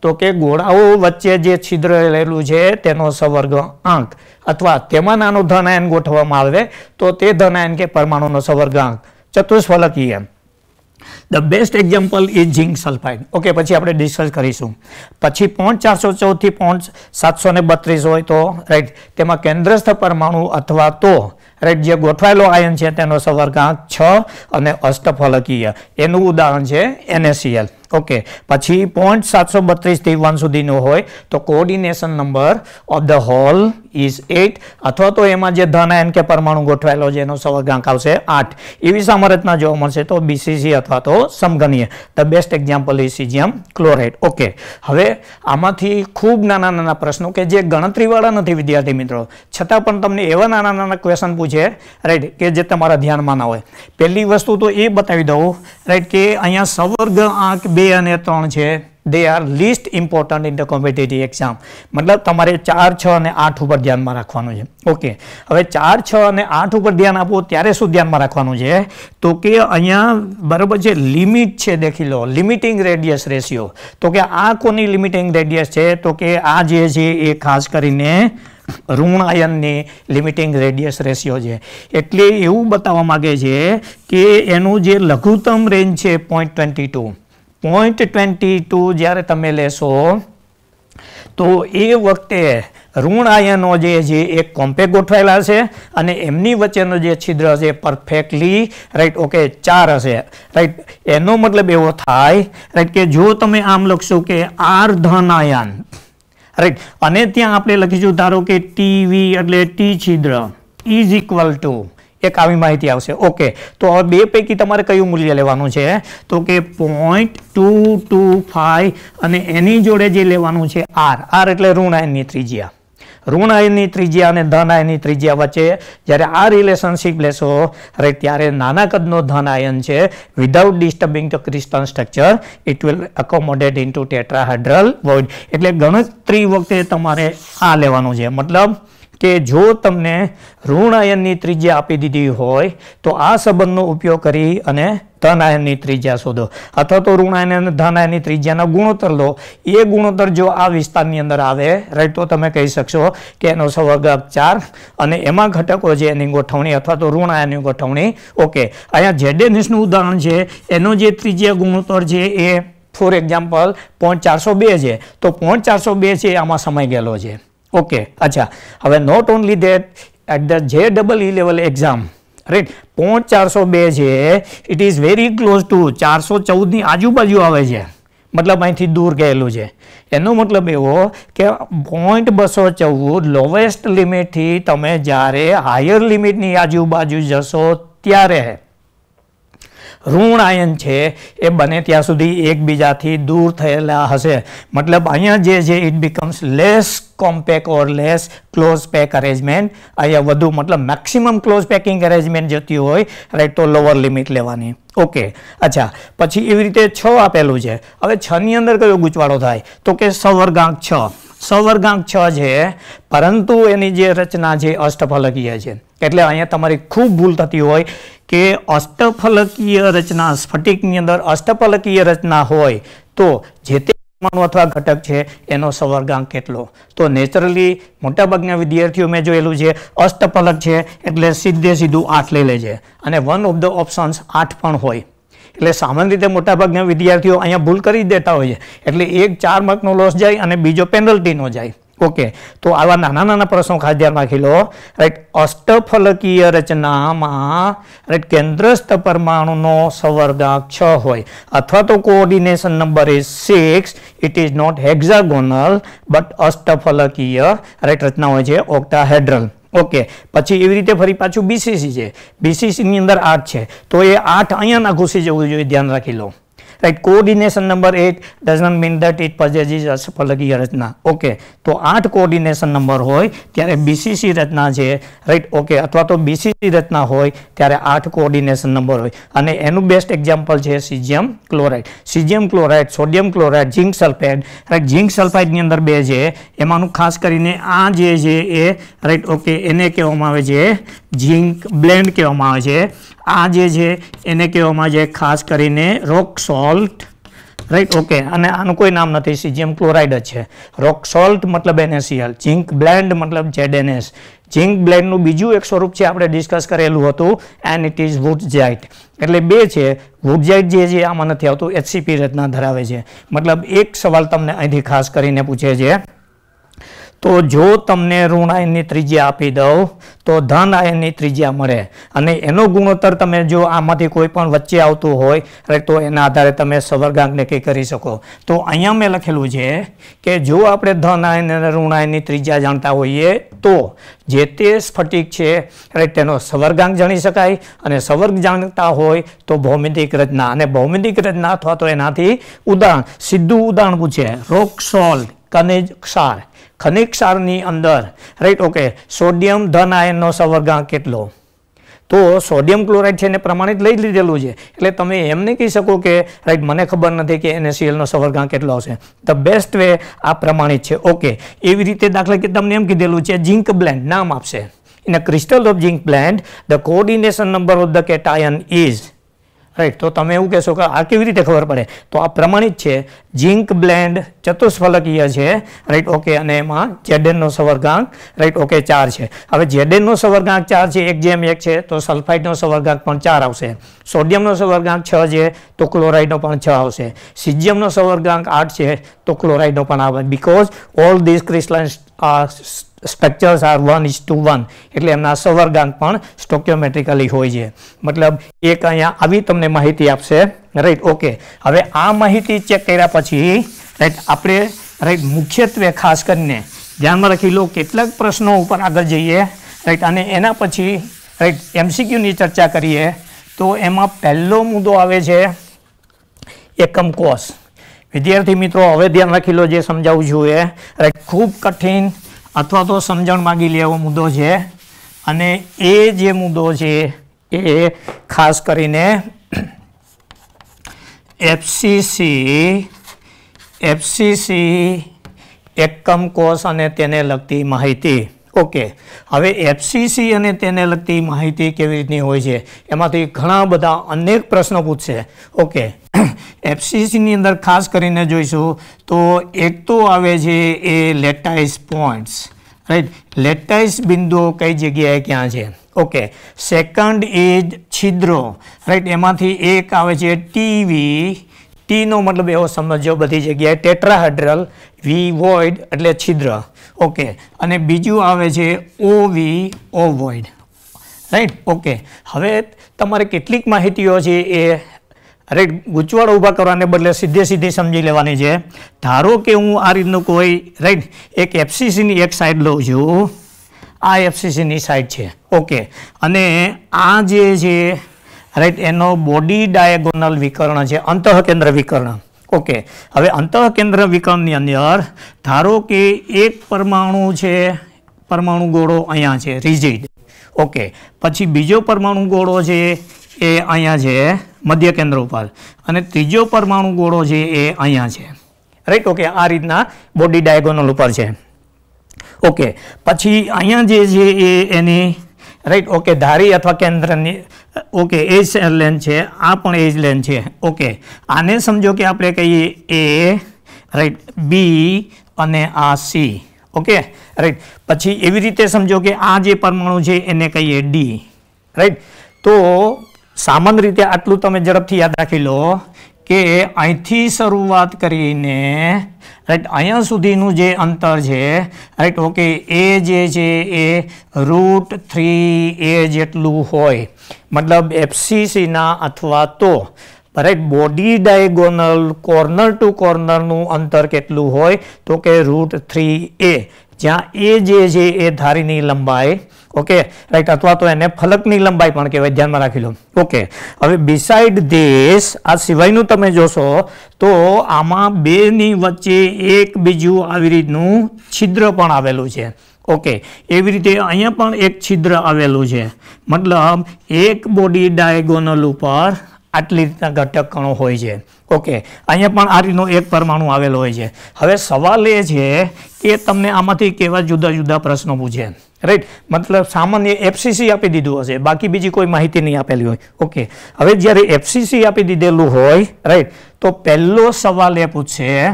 [SPEAKER 1] તો કે ગોળાઓ વચ્ચે જે છિદ્ર રહેલું છે તેનો સંવર્ગ આંક અથવા તેમાં નાનો ધનાયન ગોઠવવામાં આવે તો તે ધનાયન કે પરમાણુનો સવર્ગાંક ચતુષ્ફલકીય the best example is zinc sulphide okay પછી આપણે ડિસ્કસ કરીશું પછી પોઈન્ટ ચારસો ચૌદથી પોઈન્ટ સાતસો ને બત્રીસ હોય તો રાઈટ તેમાં કેન્દ્રસ્થ પરમાણુ અથવા તો રાઈટ જે ગોઠવાયેલો આયન છે તેનો સવર્ગાંક છ અને અષ્ટફલકીય એનું ઉદાહરણ છે એનએસીએલ ઓકે પછી પોઈન્ટ સાતસો બત્રીસથી વન સુધીનો હોય તો coordination number of the hole is eight અથવા તો એમાં જે ધન એન કે પરમાણુ ગોઠવાયેલો છે એનો સવર્ગાંક આવશે આઠ એવી સામરચના જોવા મળશે તો બીસીસી અથવા તો સમઘનીય the best example is caesium chloride okay હવે આમાંથી ખૂબ નાના નાના પ્રશ્નો કે જે ગણતરીવાળા નથી વિદ્યાર્થી મિત્રો છતાં પણ તમને એવા નાના નાના ક્વેશ્ચન પૂછે રાઈટ કે જે તમારા ધ્યાનમાં ના હોય પહેલી વસ્તુ તો એ બતાવી દઉં રાઈટ કે અહીંયા સવર્ગ આંક બે અને ત્રણ છે they are least important in the competitive exam મતલબ તમારે ચાર છ અને આઠ ઉપર ધ્યાનમાં રાખવાનું છે ઓકે હવે ચાર છ અને આઠ ઉપર ધ્યાન આપો ત્યારે શું ધ્યાનમાં રાખવાનું છે તો કે અહીંયા બરાબર છે લિમિટ છે દેખી લો લિમિટિંગ રેડિયસ રેશિયો તો કે આ કોની લિમિટિંગ રેડિયસ છે તો કે આ જે છે એ ખાસ કરીને ઋણ આયનની લિમિટિંગ રેડિયસ રેશિયો છે એટલે એવું બતાવવા માગે છે કે એનું જે લઘુત્તમ રેન્જ છે point twenty two point twenty two જ્યારે તમે લેશો તો એ વખતે ઋણ આયનો જે છે એ કોમ્પેક્ટ ગોઠવાયેલા છે અને એમની વચ્ચેનો જે છિદ્ર છે પરફેક્ટલી રાઈટ ઓકે ચાર હશે રાઈટ એનો મતલબ એવો થાય રાઈટ કે જો તમે આમ લખશો કે આર ધન આયન રાઈટ અને ત્યાં આપણે લખીશું ધારો કે ટીવી એટલે ટી છિદ્ર ઇઝ ઇક્વલ ટુ એક આવી માહિતી આવશે ઓકે તો હવે બે પૈકી તમારે કયું મૂલ્ય લેવાનું છે તો કે પોઈન્ટ ટુ ટુ ફાઈવ અને એની જોડે જે લેવાનું છે આર આર એટલે ઋણ આયનની ત્રિજ્યા ઋણ આયનની ત્રિજ્યા અને ધન આયનની ત્રિજ્યા વચ્ચે જ્યારે આ રિલેશનશીપ લેશો અરે ત્યારે નાના કદનો ધન આયન છે without disturbing the crystal structure it will accommodate into tetrahedral void એટલે ગણતરી વખતે તમારે આ લેવાનું છે મતલબ કે જો તમને ઋણ આયનની ત્રિજ્યા આપી દીધી હોય તો આ સંબંધનો ઉપયોગ કરી અને ધન આયનની ત્રિજ્યા શોધો અથવા તો ઋણાયન અને ધન આયનની ત્રિજ્યાના ગુણોત્તર લો એ ગુણોત્તર જો આ વિસ્તારની અંદર આવે રાઈટ તો તમે કહી શકશો કે એનો સવર્ગાક ચાર અને એમાં ઘટકો છે એની ગોઠવણી અથવા તો ઋણ આયનની ગોઠવણી ઓકે અહીંયા જેડેનિસનું ઉદાહરણ છે એનો જે ત્રિજ્યા ગુણોત્તર છે એ ફોર એક્ઝામ્પલ પોઈન્ટ ચારસો બે છે તો પોઈન્ટ ચારસો બે છે આમાં સમય ગયેલો છે ઓકે અચ્છા હવે not only that at the જે ડબલ ઈ લેવલ એક્ઝામ રાઈટ પોઈન્ટ ચારસો બે છે it is very close to ચારસો ચૌદની આજુબાજુ આવે છે મતલબ અહીંથી દૂર ગયેલું છે એનો મતલબ એવો કે પોઈન્ટ બસો ચૌદ લોવેસ્ટ લિમિટથી તમે જ્યારે હાયર લિમિટની આજુબાજુ જશો ત્યારે ઋણ આયન છે એ બને ત્યાં સુધી એકબીજાથી દૂર થયેલા હશે મતલબ અહીંયા જે છે it becomes less compact or less close pack arrangement અહીંયા વધુ મતલબ મેક્સિમમ ક્લોઝ પેકિંગ અરેન્જમેન્ટ જતી હોય રાઈટ તો લોવર લિમિટ લેવાની ઓકે અચ્છા પછી એવી રીતે છ આપેલું છે હવે છની અંદર કયો ગૂંચવાડો થાય તો કે સવર્ગાંક છ સવર્ગાંક છ છે પરંતુ એની જે રચના છે અષ્ટફલકીય છે એટલે અહીંયા તમારી ખૂબ ભૂલ થતી હોય કે અષ્ટફલકીય રચના સ્ફટિકની અંદર અષ્ટફલકીય રચના હોય તો જે તે પરમાણુ અથવા ઘટક છે એનો સવર્ગાંક કેટલો તો નેચરલી મોટાભાગના વિદ્યાર્થીઓ મેં જોયેલું છે અષ્ટફલક છે એટલે સીધે સીધું આઠ લઈ લે છે અને વન ઓફ ધ ઓપ્શન્સ આઠ પણ હોય એટલે સામાન્ય રીતે મોટાભાગના વિદ્યાર્થીઓ અહીંયા ભૂલ કરી દેતા હોય છે એટલે એક ચાર માર્કનો લોસ જાય અને બીજો પેનલ્ટીનો જાય ઓકે તો આવા નાના નાના પ્રશ્નો ખાસ ધ્યાન રાખી લો રાઈટ અષ્ટફલકીય રચનામાં રાઈટ કેન્દ્રસ્થ પરમાણુનો સંવર્ધક છ હોય અથવા તો coordination number is six it is not hexagonal but અષ્ટફલકીય રાઈટ રચના હોય છે ઓક્ટાહેડ્રલ ઓકે પછી એવી રીતે ફરી પાછું બીસીસી છે બીસીસીની અંદર આઠ છે તો એ આઠ અહીંયા ના ઘૂસી જવું જોઈએ ધ્યાન રાખી લો right coordination number eight does not mean that it possesses અસફલગીય રચના ઓકે તો આઠ કોઓર્ડિનેશન નંબર હોય ત્યારે બીસીસી રચના છે રાઈટ ઓકે અથવા તો બીસીસી રચના હોય ત્યારે આઠ કોઓર્ડિનેશન નંબર હોય અને એનું બેસ્ટ એક્ઝામ્પલ છે caesium chloride caesium chloride sodium chloride zinc sulphate right zinc સલ્ફાઇડની અંદર બે છે એમાંનું ખાસ કરીને આ જે છે એ રાઈટ ઓકે એને કહેવામાં આવે છે ઝિંક બ્લેન્ડ કહેવામાં આવે છે આ જે છે એને કહેવામાં જે ખાસ કરીને રોક સોલ્ટ રાઈટ ઓકે અને આનું કોઈ નામ નથી સીજીએમ ક્લોરાઇડ જ છે રોક સોલ્ટ મતલબ એનએસીએલ ઝિંક બ્લેન્ડ મતલબ જેડએનએસ ઝિંક બ્લેન્ડનું બીજું એક સ્વરૂપ છે આપણે ડિસ્કસ કરેલું હતું એન્ડ ઇટ ઇઝ વુડઝાઇટ એટલે બે છે વુડઝાઇટ જે છે આમાં નથી આવતું એચસીપી રચના ધરાવે છે મતલબ એક સવાલ તમને અહીંથી ખાસ કરીને પૂછે છે તો જો તમને ઋણ આયનની ત્રિજ્યા આપી દઉં તો ધન આયનની ત્રિજ્યા મળે અને એનો ગુણોત્તર તમે જો આમાંથી કોઈ પણ વચ્ચે આવતું હોય તો એના આધારે તમે સવર્ગાંક નક્કી કરી શકો તો અહીંયા મેં લખેલું છે કે જો આપણે ધન આયન અને ઋણ આયનની ત્રિજ્યા જાણતા હોઈએ તો જે તે સ્ફટિક છે રાઈટ તેનો સવર્ગાંક જાણી શકાય અને સવર્ગ જાણતા હોય તો ભૌમિતિક રચના અને ભૌમિતિક રચના અથવા તો એનાથી ઉદાહરણ સીધું ઉદાહરણ પૂછે રોક સોલ્ટ ખનિજ ક્ષાર ખનિજ ક્ષારની અંદર રાઈટ ઓકે સોડિયમ ધન આયનનો સંવર્ગાંક કેટલો તો સોડિયમ ક્લોરાઇડ છે એને પ્રમાણિત લઈ લીધેલું છે એટલે તમે એમ નહીં કહી શકો કે રાઈટ મને ખબર નથી કે એને સીએલનો સંવર્ગાંક કેટલો આવશે ધ બેસ્ટ વે આ પ્રમાણિત છે ઓકે એવી રીતે દાખલા કે તમને એમ કીધેલું છે ઝીંક બ્લેન્ડ નામ આપશે in a crystal of zinc blende the coordination number of the cation is right તો તમે એવું કહેશો કે આ કેવી રીતે ખબર પડે તો આ પ્રમાણિત છે જિંક બ્લેન્ડ ચતુષ્ફલકીય છે રાઈટ ઓકે અને એમાં જેડેનનો સવર્ગાંક રાઈટ ઓકે ચાર છે હવે જેડેનનો સવર્ગાંક ચાર છે એક જેમ એક છે તો સલ્ફાઇડનો સવર્ગાંક પણ ચાર આવશે સોડિયમનો સવર્ગાંક છ છે તો ક્લોરાઇડનો પણ છ આવશે સિજિયમનો સવર્ગાંક આઠ છે તો ક્લોરાઇડનો પણ આવે because all this crystallines structures are one is two one એટલે એમના સંવર્ગાંક પણ સ્ટોક્યોમેટ્રિકલી હોય છે મતલબ એક અહીંયા આવી તમને માહિતી આપશે રાઈટ ઓકે હવે આ માહિતી ચેક કર્યા પછી રાઈટ આપણે રાઈટ મુખ્યત્વે ખાસ કરીને ધ્યાનમાં રાખી લો કેટલાક પ્રશ્નો ઉપર આગળ જઈએ રાઈટ અને એના પછી રાઈટ એમસીક્યુની ચર્ચા કરીએ તો એમાં પહેલો મુદ્દો આવે છે એકમ કોષ વિદ્યાર્થી મિત્રો હવે ધ્યાન રાખી લો જે સમજાવું છું એ રાઈટ ખૂબ કઠિન અથવા તો સમજણ માગી લે એવો મુદ્દો છે અને એ જે મુદ્દો છે એ ખાસ કરીને એફસીસી એફસીસી એકમ કોષ અને તેને લગતી માહિતી ઓકે હવે એફસીસી અને તેને લગતી માહિતી કેવી રીતની હોય છે એમાંથી ઘણા બધા અનેક પ્રશ્નો પૂછશે ઓકે એફસીસીની અંદર ખાસ કરીને જોઈશું તો એક તો આવે છે એ લેટાઇસ પોઈન્ટ્સ રાઈટ લેટાઇસ બિંદુઓ કઈ જગ્યાએ ક્યાં છે ઓકે સેકન્ડ ઇઝ છિદ્રો રાઈટ એમાંથી એક આવે છે ટીવી ટીનો મતલબ એવો સમજો બધી જગ્યાએ ટેટ્રાહેડ્રલ વી વોઇડ એટલે છિદ્ર ઓકે અને બીજું આવે છે O V O void right okay હવે તમારે કેટલીક માહિતીઓ છે એ રાઈટ ગૂંચવાડ ઊભા કરવાને બદલે સીધે સીધી સમજી લેવાની છે ધારો કે હું આ રીતનું કોઈ રાઈટ એક એફસીસીની એક સાઈડ લઉં છું આ એફસીસીની સાઈડ છે ઓકે અને આ જે છે રાઈટ એનો બોડી ડાયગોનલ વિકર્ણ છે અંતઃકેન્દ્ર વિકર્ણ ઓકે હવે અંતઃકેન્દ્ર વિકર્ણની અંદર ધારો કે એક પરમાણુ છે પરમાણુ ગોળો અહીંયા છે રિજિડ ઓકે પછી બીજો પરમાણુ ગોળો છે એ અહીંયા છે મધ્ય કેન્દ્ર ઉપર અને ત્રીજો પરમાણુ ગોળો છે એ અહીંયા છે રાઈટ ઓકે આ રીતના બોડી ડાયગોનલ ઉપર છે ઓકે પછી અહીંયા જે છે એ એની રાઈટ ઓકે ધારી અથવા કેન્દ્રની ઓકે એ એજ લેન છે આ પણ એજ લેન છે ઓકે આને સમજો કે આપણે કહીએ એ રાઈટ બી અને આ સી ઓકે રાઈટ પછી એવી રીતે સમજો કે આ જે પરમાણુ છે એને કહીએ ડી રાઈટ તો સામાન્ય રીતે આટલું તમે ઝડપથી યાદ રાખી લો કે અહીંથી શરૂઆત કરીને રાઈટ અહીંયા સુધીનું જે અંતર છે રાઈટ ઓકે એ જે છે એ રૂટ થ્રી એ જેટલું હોય મતલબ એફસીસીના અથવા તો right body diagonal corner to કોર્નરનું અંતર કેટલું હોય તો કે રૂટ થ્રી એ જ્યાં એ જે છે એ ધારીની લંબાઈ ઓકે રાઈટ અથવા તો એને ફલકની લંબાઈ પણ કહેવાય ધ્યાનમાં રાખી લો ઓકે હવે બિસાઇડ દેશ આ સિવાયનું તમે જોશો તો આમાં બેની વચ્ચે એક બીજું આવી રીતનું છિદ્ર પણ આવેલું છે ઓકે એવી રીતે અહીંયા પણ એક છિદ્ર આવેલું છે મતલબ એક બોડી ડાયગોનલ ઉપર આટલી રીતના ઘટક કણો હોય છે ઓકે અહીંયા પણ આ રીતનો એક પરમાણુ આવેલો હોય છે હવે સવાલ એ છે કે તમને આમાંથી કેવા જુદા જુદા પ્રશ્નો પૂછે રાઈટ મતલબ સામાન્ય એફસીસી આપી દીધું હશે બાકી બીજી કોઈ માહિતી નહીં આપેલી હોય ઓકે હવે જ્યારે એફસીસી આપી દીધેલું હોય રાઈટ તો પહેલો સવાલ એ પૂછશે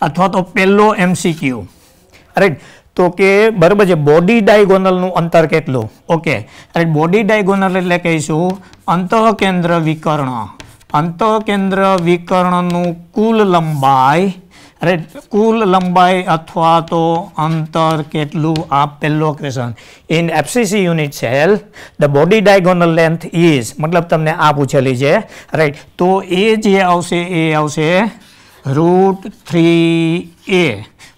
[SPEAKER 1] અથવા તો પહેલો એમસીક્યુ રાઈટ તો કે બરાબર છે બોડી ડાયગોનલનું અંતર કેટલું ઓકે અને બોડી ડાયગોનલ એટલે કહીશું અંતઃકેન્દ્ર વિકર્ણ અંતઃકેન્દ્ર વિકર્ણનું કુલ લંબાઈ અરે કુલ લંબાઈ અથવા તો અંતર કેટલું આ પહેલો question in FCC unit cell the body diagonal length is મતલબ તમને આ પૂછેલી છે રાઈટ તો એ જે આવશે એ આવશે રૂટ થ્રી એ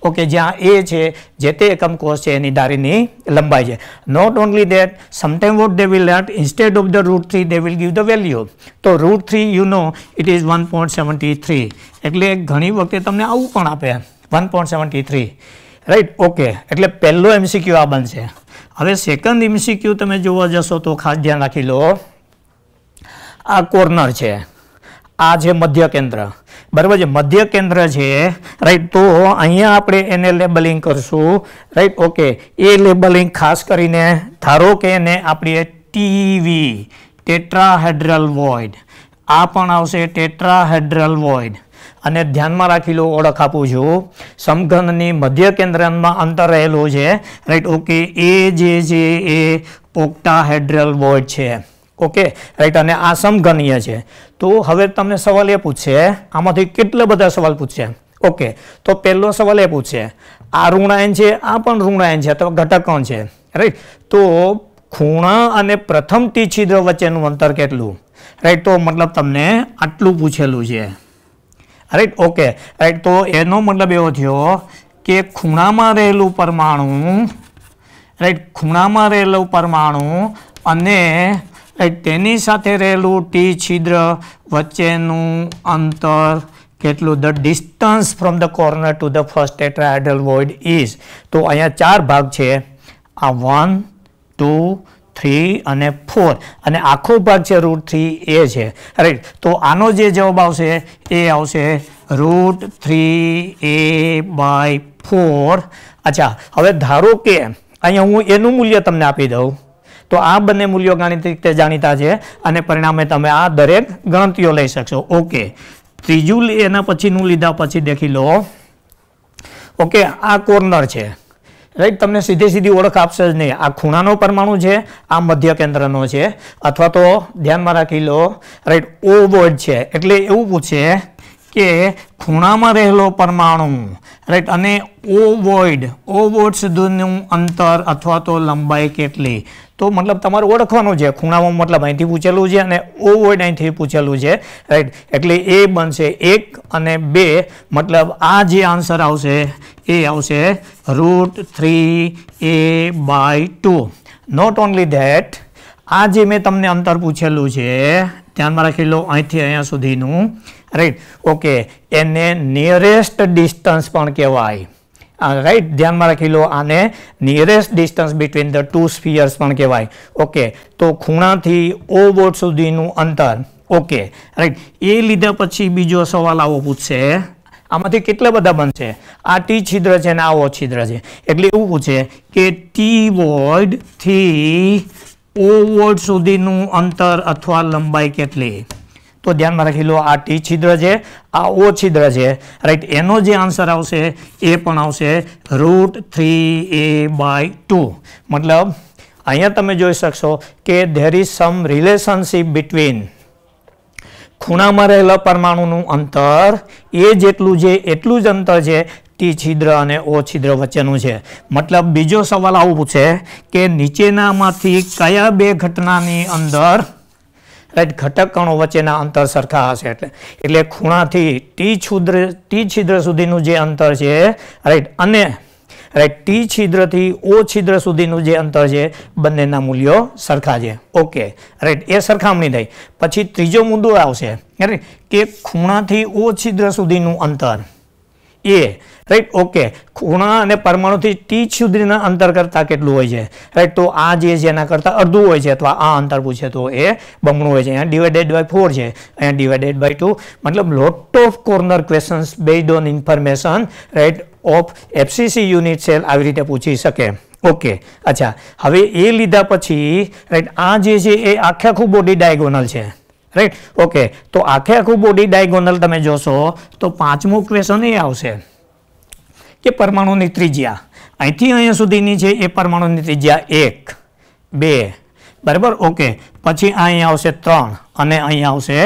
[SPEAKER 1] ઓકે જ્યાં એ છે જે તે એકમ કોષ છે એની દારીની લંબાઈ છે not only that sometime what they will let instead of the root three they will give the value તો root three you know it is one point seventy three એટલે ઘણી વખતે તમને આવું પણ આપે one point seventy three right okay એટલે પહેલો એમસીક્યુ આ બનશે હવે સેકન્ડ એમસીક્યુ તમે જોવા જશો તો ખાસ ધ્યાન રાખી લો આ કોર્નર છે આ છે મધ્ય કેન્દ્ર બરાબર છે મધ્ય કેન્દ્ર છે રાઈટ તો અહીંયા આપણે એને લેબલિંગ કરશું રાઈટ ઓકે એ લેબલિંગ ખાસ કરીને ધારો કે એને આપણીએ ટીવી ટેટ્રાહેડ્રલ વોઇડ આ પણ આવશે ટેટ્રાહેડ્રલ વોઇડ અને ધ્યાનમાં રાખી લો ઓળખ આપું છું સમઘનની મધ્ય કેન્દ્રમાં અંતર રહેલું છે રાઈટ ઓકે એ જે છે એ પોક્ટાહેડ્રલ વોઇડ છે ઓકે રાઈટ અને આ સમઘનીય છે તો હવે તમને સવાલ એ પૂછશે આમાંથી કેટલા બધા સવાલ પૂછશે ઓકે તો પહેલો સવાલ એ પૂછશે આ ઋણાયન છે આ પણ ઋણાયન છે અથવા ઘટકણ છે રાઈટ તો ખૂણા અને પ્રથમ તિછિદ્ર વચ્ચેનું અંતર કેટલું રાઈટ તો મતલબ તમને આટલું પૂછેલું છે રાઈટ ઓકે રાઈટ તો એનો મતલબ એવો થયો કે ખૂણામાં રહેલું પરમાણુ રાઈટ ખૂણામાં રહેલું પરમાણુ અને તેની સાથે રહેલું ટી છિદ્ર વચ્ચેનું અંતર કેટલું the distance from the corner to the first tetrahedral void is તો અહીંયા ચાર ભાગ છે આ વન ટુ થ્રી અને ફોર અને આખો ભાગ છે રૂટ થ્રી એ છે રાઈટ તો આનો જે જવાબ આવશે એ આવશે root three a by four અચ્છા હવે ધારો કે અહીંયા હું એનું મૂલ્ય તમને આપી દઉં તો આ બંને મૂલ્યો ગાણિતિક રીતે જાણીતા છે અને પરિણામે તમે આ દરેક ગણતરીઓ લઈ શકશો ઓકે ત્રીજું એના પછીનું લીધા પછી દેખી લો ઓકે આ કોર્નર છે રાઈટ તમને સીધી સીધી ઓળખ આપશે જ નહીં આ ખૂણાનો પરમાણુ છે આ મધ્ય કેન્દ્રનો છે અથવા તો ધ્યાનમાં રાખી લો રાઈટ ઓ ઓવર્ડ છે એટલે એવું પૂછે કે ખૂણામાં રહેલો પરમાણુ રાઈટ અને ઓ વોઇડ સુધીનું અંતર અથવા તો લંબાઈ કેટલી તો મતલબ તમારે ઓળખવાનું છે ખૂણામાં મતલબ અહીંથી પૂછેલું છે અને ઓ અહીંથી પૂછેલું છે રાઈટ એટલે એ બનશે એક અને બે મતલબ આ જે આન્સર આવશે એ આવશે root three a by two not only that આ જે મેં તમને અંતર પૂછેલું છે ધ્યાનમાં રાખી લો અહીંથી અહીંયા સુધીનું રાઈટ ઓકે એને નિયરેસ્ટ ડિસ્ટન્સ પણ કહેવાય રાઈટ ધ્યાનમાં રાખી લો આને nearest distance between the two spheres પણ કહેવાય ઓકે તો ખૂણાથી ઓ બોટ સુધીનું અંતર ઓકે રાઈટ એ લીધા પછી બીજો સવાલ આવો પૂછશે આમાંથી કેટલા બધા બનશે આ ટી છિદ્ર છે અને આ ઓ છિદ્ર છે એટલે એવું પૂછે કે ટી વોર્ડ થી ઓ વોર્ડ સુધીનું અંતર અથવા લંબાઈ કેટલી તો ધ્યાનમાં રાખી લો આ ટી છિદ્ર છે આ ઓ છિદ્ર છે રાઈટ એનો જે આન્સર આવશે એ પણ આવશે root three a by two મતલબ અહીંયા તમે જોઈ શકશો કે there is some relationship between ખૂણામાં રહેલા પરમાણુનું અંતર એ જેટલું છે એટલું જ અંતર છે ટી છિદ્ર અને ઓ છિદ્ર વચ્ચેનું છે મતલબ બીજો સવાલ આવું પૂછે કે નીચેનામાંથી કયા બે ઘટનાની અંદર રાઈટ ઘટક કણો વચ્ચેના અંતર સરખા હશે એટલે એટલે ખૂણાથી ટી છિદ્ર ટી છિદ્ર સુધીનું જે અંતર છે રાઈટ અને રાઈટ ટી છિદ્રથી ઓ છિદ્ર સુધીનું જે અંતર છે બંનેના મૂલ્યો સરખા છે ઓકે રાઈટ એ સરખામણી થઈ પછી ત્રીજો મુદ્દો આવશે રાઈટ કે ખૂણાથી ઓ છિદ્ર સુધીનું અંતર એ રાઈટ ઓકે ખૂણા અને પરમાણુથી ટી સુધીના અંતર કરતાં કેટલું હોય છે રાઈટ તો આ જે છે એના કરતાં અડધું હોય છે અથવા આ અંતર પૂછે તો એ બમણું હોય છે અહીંયા ડિવાઇડેડ બાય ફોર છે અહીંયા ડિવાઇડેડ બાય ટુ મતલબ lot of corner questions based on information right of FCC unit cell આવી રીતે પૂછી શકે ઓકે અચ્છા હવે એ લીધા પછી રાઈટ આ જે છે એ આખે આખું બોડી ડાયગોનલ છે રાઈટ ઓકે તો આખે આખું બોડી ડાયગોનલ તમે જોશો તો પાંચમું ક્વેશન એ આવશે કે પરમાણુની ત્રિજ્યા અહીંથી અહીંયા સુધીની છે એ પરમાણુની ત્રિજ્યા એક બે બરાબર ઓકે પછી અહીંયા આવશે ત્રણ અને અહીંયા આવશે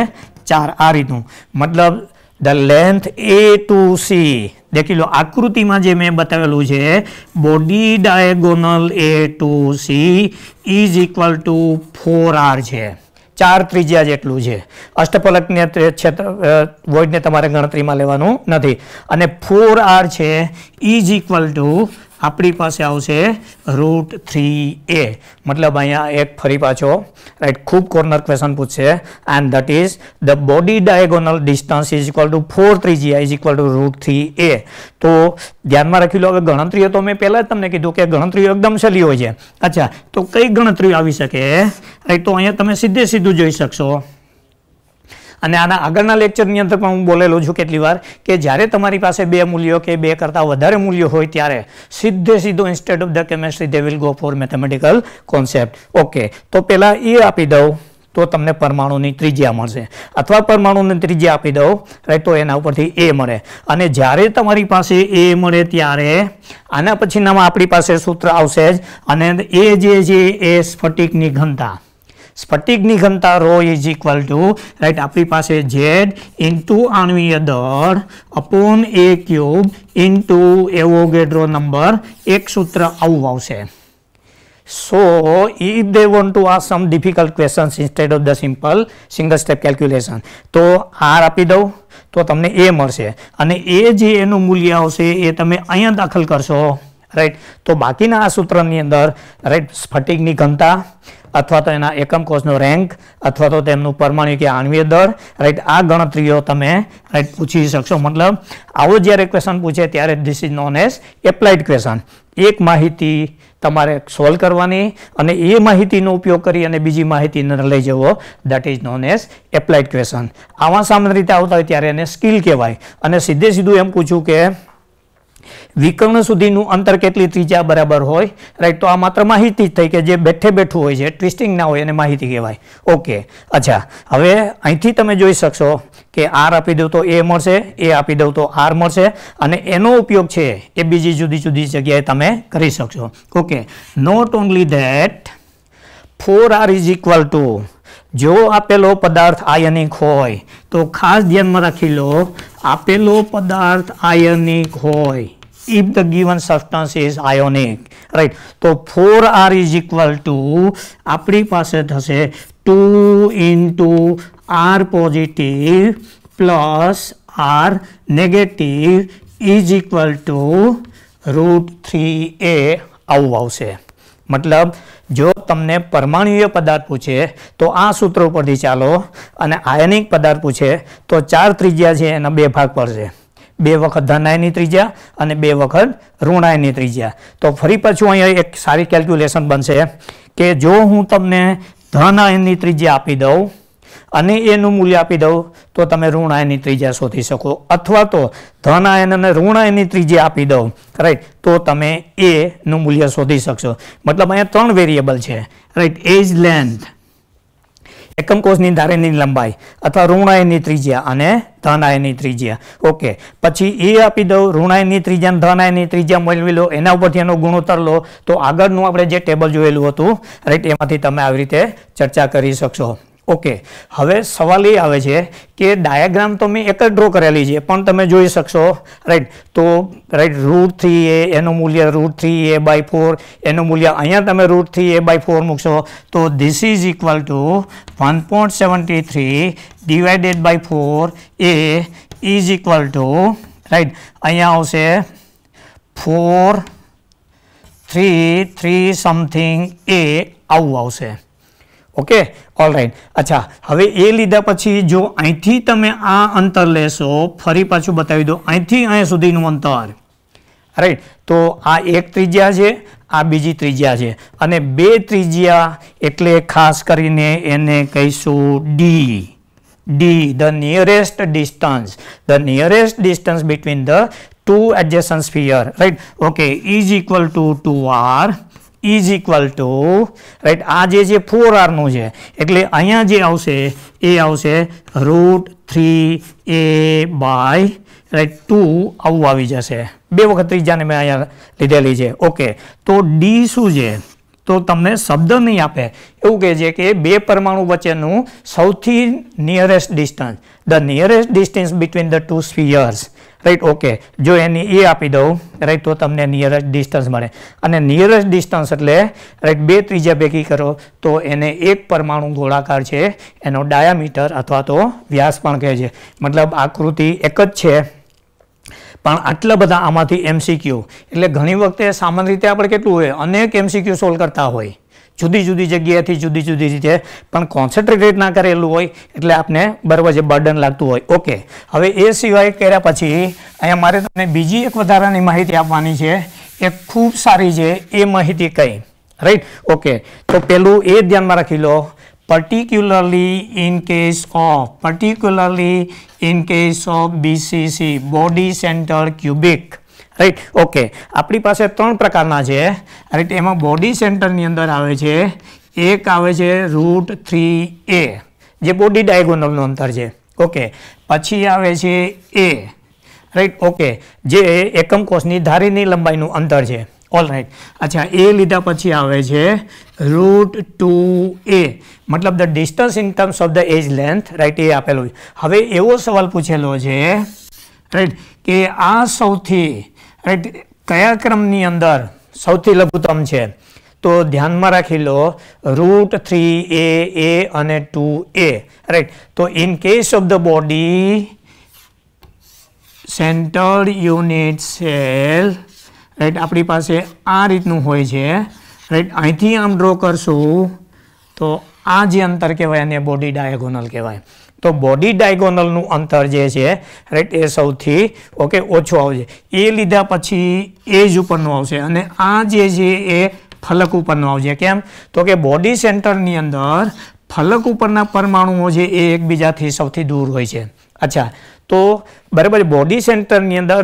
[SPEAKER 1] ચાર આ રીતનું મતલબ the length a to c દેખી લો આકૃતિમાં જે મેં બતાવેલું છે body diagonal a to c is equal to four r છે ચાર ત્રિજ્યા જેટલું છે અષ્ટફલકને ક્ષેત્ર વોઇડને તમારે ગણતરીમાં લેવાનું નથી અને ફોર આર છે ઇઝ ઇક્વલ ટુ આપણી પાસે આવશે રૂટ થ્રી એ મતલબ અહીંયા એક ફરી પાછો રાઈટ ખૂબ કોર્નર ક્વેશ્ચન પૂછશે and that is the body diagonal distance is equal to four three g is equal to root three a તો ધ્યાનમાં રાખી લો હવે ગણતરીઓ તો મેં પહેલાં જ તમને કીધું કે ગણતરીઓ એકદમ સહેલી હોય છે અચ્છા તો કઈ ગણતરીઓ આવી શકે રાઈટ તો અહીંયા તમે સીધે સીધું જોઈ શકશો અને આના આગળના લેક્ચરની અંદર પણ હું બોલેલો છું કેટલી વાર કે જ્યારે તમારી પાસે બે મૂલ્યો કે બે કરતાં વધારે મૂલ્યો હોય ત્યારે સીધે સીધો instead of the chemistry they will go for mathematical concept okay તો પહેલાં એ આપી દઉં તો તમને પરમાણુની ત્રિજ્યા મળશે અથવા પરમાણુની ત્રિજ્યા આપી દઉં રાઈટ તો એના ઉપરથી એ મળે અને જ્યારે તમારી પાસે એ મળે ત્યારે આના પછીનામાં આપણી પાસે સૂત્ર આવશે જ અને એ જે છે એ સ્ફટિકની ઘનતા સ્ફટિકની ઘનતા rho is equal to right આપણી પાસે ઝેડ ઇન્ટુ આણવીય દળ upon a cube into Avogadro number એક સૂત્ર આવું આવશે so if they want to આ some difficult questions instead of the simple single step calculation તો આર આપી દઉં તો તમને એ મળશે અને એ જે એનું મૂલ્ય આવશે એ તમે અહીંયા દાખલ કરશો રાઈટ તો બાકીના આ સૂત્રની અંદર રાઈટ સ્ફટિકની ઘનતા અથવા તો એના એકમ કોષનો રેન્ક અથવા તો તેમનું પરમાણુ કે આણવીય દળ રાઈટ આ ગણતરીઓ તમે રાઈટ પૂછી શકશો મતલબ આવો જ્યારે ક્વેશ્ચન પૂછે ત્યારે this is known as applied question એક માહિતી તમારે સોલ્વ કરવાની અને એ માહિતીનો ઉપયોગ કરી અને બીજી માહિતી માહિતીને લઈ જવો that is known as applied question આવા સામાન્ય રીતે આવતા હોય ત્યારે એને સ્કિલ કહેવાય અને સીધે સીધું એમ પૂછ્યું કે વિકર્ણ સુધીનું અંતર કેટલી ત્રીજા બરાબર હોય રાઈટ તો આ માત્ર માહિતી જ થઈ કે જે બેઠે બેઠું હોય છે ટ્વિસ્ટિંગ ના હોય એને માહિતી કહેવાય ઓકે અચ્છા હવે અહીંથી તમે જોઈ શકશો કે આર આપી દઉં તો એ મળશે એ આપી દઉં તો આર મળશે અને એનો ઉપયોગ છે એ બીજી જુદી જુદી જગ્યાએ તમે કરી શકશો okay not only that four r is equal to જો આપેલો પદાર્થ આયનિક હોય તો ખાસ ધ્યાનમાં રાખી લો આપેલો પદાર્થ આયનિક હોય if the given substance is ionic right તો 4r is equal to આપણી પાસે થશે 2 into r positive plus r negative is equal to root 3a આવું આવશે મતલબ જો તમને પરમાણુય પદાર્થ પૂછે તો આ સૂત્ર ઉપરથી ચાલો અને આયનિક પદાર્થ પૂછે તો ચાર ત્રિજ્યા છે એના બે ભાગ પડશે બે વખત ધનાયની ત્રિજ્યા અને બે વખત ઋણાયની ત્રિજ્યા તો ફરી પાછું અહીંયા એક સારી કેલ્ક્યુલેશન બનશે કે જો હું તમને ધનાયનની ત્રિજ્યા આપી દઉં અને એનું મૂલ્ય આપી દઉં તો તમે ઋણાયનની ત્રિજ્યા શોધી શકો અથવા તો ધનાયન અને ઋણાયનની ત્રિજ્યા આપી દઉં રાઈટ તો તમે એનું મૂલ્ય શોધી શકશો મતલબ અહીંયા ત્રણ વેરિયેબલ છે રાઈટ એજ લેન્થ એકમ કોષની ધારેની લંબાઈ અથવા ઋણાયની ત્રિજ્યા અને ધનાયની ત્રિજ્યા ઓકે પછી એ આપી દઉં ઋણાયની ત્રિજ્યા ધનાયની ત્રિજ્યા મેળવી લો એના ઉપરથી એનો ગુણોત્તર લો તો આગળનું આપણે જે ટેબલ જોયેલું હતું રાઈટ એમાંથી તમે આવી રીતે ચર્ચા કરી શકશો ઓકે હવે સવાલ એ આવે છે કે ડાયાગ્રામ તો મેં એક જ ડ્રો કરેલી છે પણ તમે જોઈ શકશો રાઈટ તો રાઈટ રૂટ થ્રી એ એનું મૂલ્ય root three a by four એનું મૂલ્ય અહીંયા તમે root three a by four મૂકશો તો this is equal to one point seventy three divided by four a is equal to right અહીંયા આવશે ફોર થ્રી થ્રી સમથિંગ એ આવું આવશે ઓકે ઓલરાઈટ અચ્છા હવે એ લીધા પછી જો અહીંથી તમે આ અંતર લેશો ફરી પાછું બતાવી દો અહીંથી અહીંયા સુધીનું અંતર રાઈટ તો આ એક ત્રિજ્યા છે આ બીજી ત્રિજ્યા છે અને બે ત્રિજ્યા એટલે ખાસ કરીને એને કહીશું d d the nearest distance the nearest distance between the two adjacent sphere right okay is equal to two r is equal to right આ જે છે ફોર આરનું છે એટલે અહીંયા જે આવશે એ આવશે root three a by right two આવું આવી જશે બે વખત ત્રીજાને મેં અહીંયા લીધેલી છે ઓકે તો ડી શું છે તો તમને શબ્દ નહીં આપે એવું કહે છે કે બે પરમાણુ વચ્ચેનું સૌથી nearest distance the nearest distance between the two spheres right okay જો એની એ આપી દઉં રાઈટ તો તમને નિયરેસ્ટ ડિસ્ટન્સ મળે અને નિયરેસ્ટ ડિસ્ટન્સ એટલે રાઈટ બે ત્રીજા ભેગી કરો તો એને એક પરમાણુ ગોળાકાર છે એનો ડાયામીટર અથવા તો વ્યાસ પણ કહે છે મતલબ આકૃતિ એક જ છે પણ આટલા બધા આમાંથી એમસીક્યુ એટલે ઘણી વખતે સામાન્ય રીતે આપણે કેટલું હોય અનેક એમસીક્યુ સોલ્વ કરતા હોય જુદી જુદી જગ્યાએથી જુદી જુદી રીતે પણ કોન્સન્ટ્રેટેડ ના કરેલું હોય એટલે આપને બરાબર છે બર્ડન લાગતું હોય ઓકે હવે એ સિવાય કર્યા પછી અહીંયા મારે તમને બીજી એક વધારાની માહિતી આપવાની છે એ ખૂબ સારી છે એ માહિતી કઈ રાઈટ ઓકે તો પેલું એ ધ્યાનમાં રાખી લો particularly in case of particularly in case of BCC body center cubic right okay આપણી પાસે ત્રણ પ્રકારના છે રાઈટ એમાં બોડી સેન્ટરની અંદર આવે છે એક આવે છે રૂટ થ્રી એ જે બોડી ડાયગોનલનું અંતર છે ઓકે પછી આવે છે એ રાઈટ ઓકે જે એકમ કોષની ધારીની લંબાઈનું અંતર છે ઓલ રાઈટ અચ્છા એ લીધા પછી આવે છે રૂટ ટુ એ મતલબ the distance in terms of the edge length right એ આપેલું હવે એવો સવાલ પૂછેલો છે રાઈટ કે આ સૌથી રાઈટ કયા ક્રમની અંદર સૌથી લઘુત્તમ છે તો ધ્યાનમાં રાખી લો રૂટ થ્રી એ એ અને ટુ એ રાઈટ તો in case of the body centre unit cell right આપણી પાસે આ રીતનું હોય છે રાઈટ અહીંથી આમ ડ્રો કરશું તો આ જે અંતર કહેવાય એને બોડી ડાયગોનલ કહેવાય તો બોડી ડાયગોનલનું અંતર જે છે રાઈટ એ સૌથી ઓકે ઓછું આવશે એ લીધા પછી એજ ઉપરનું આવશે અને આ જે છે એ ફલક ઉપરનું આવશે કેમ તો કે બોડી સેન્ટરની અંદર ફલક ઉપરના પરમાણુઓ છે એ એકબીજાથી સૌથી દૂર હોય છે અચ્છા તો બરાબર બોડી સેન્ટરની અંદર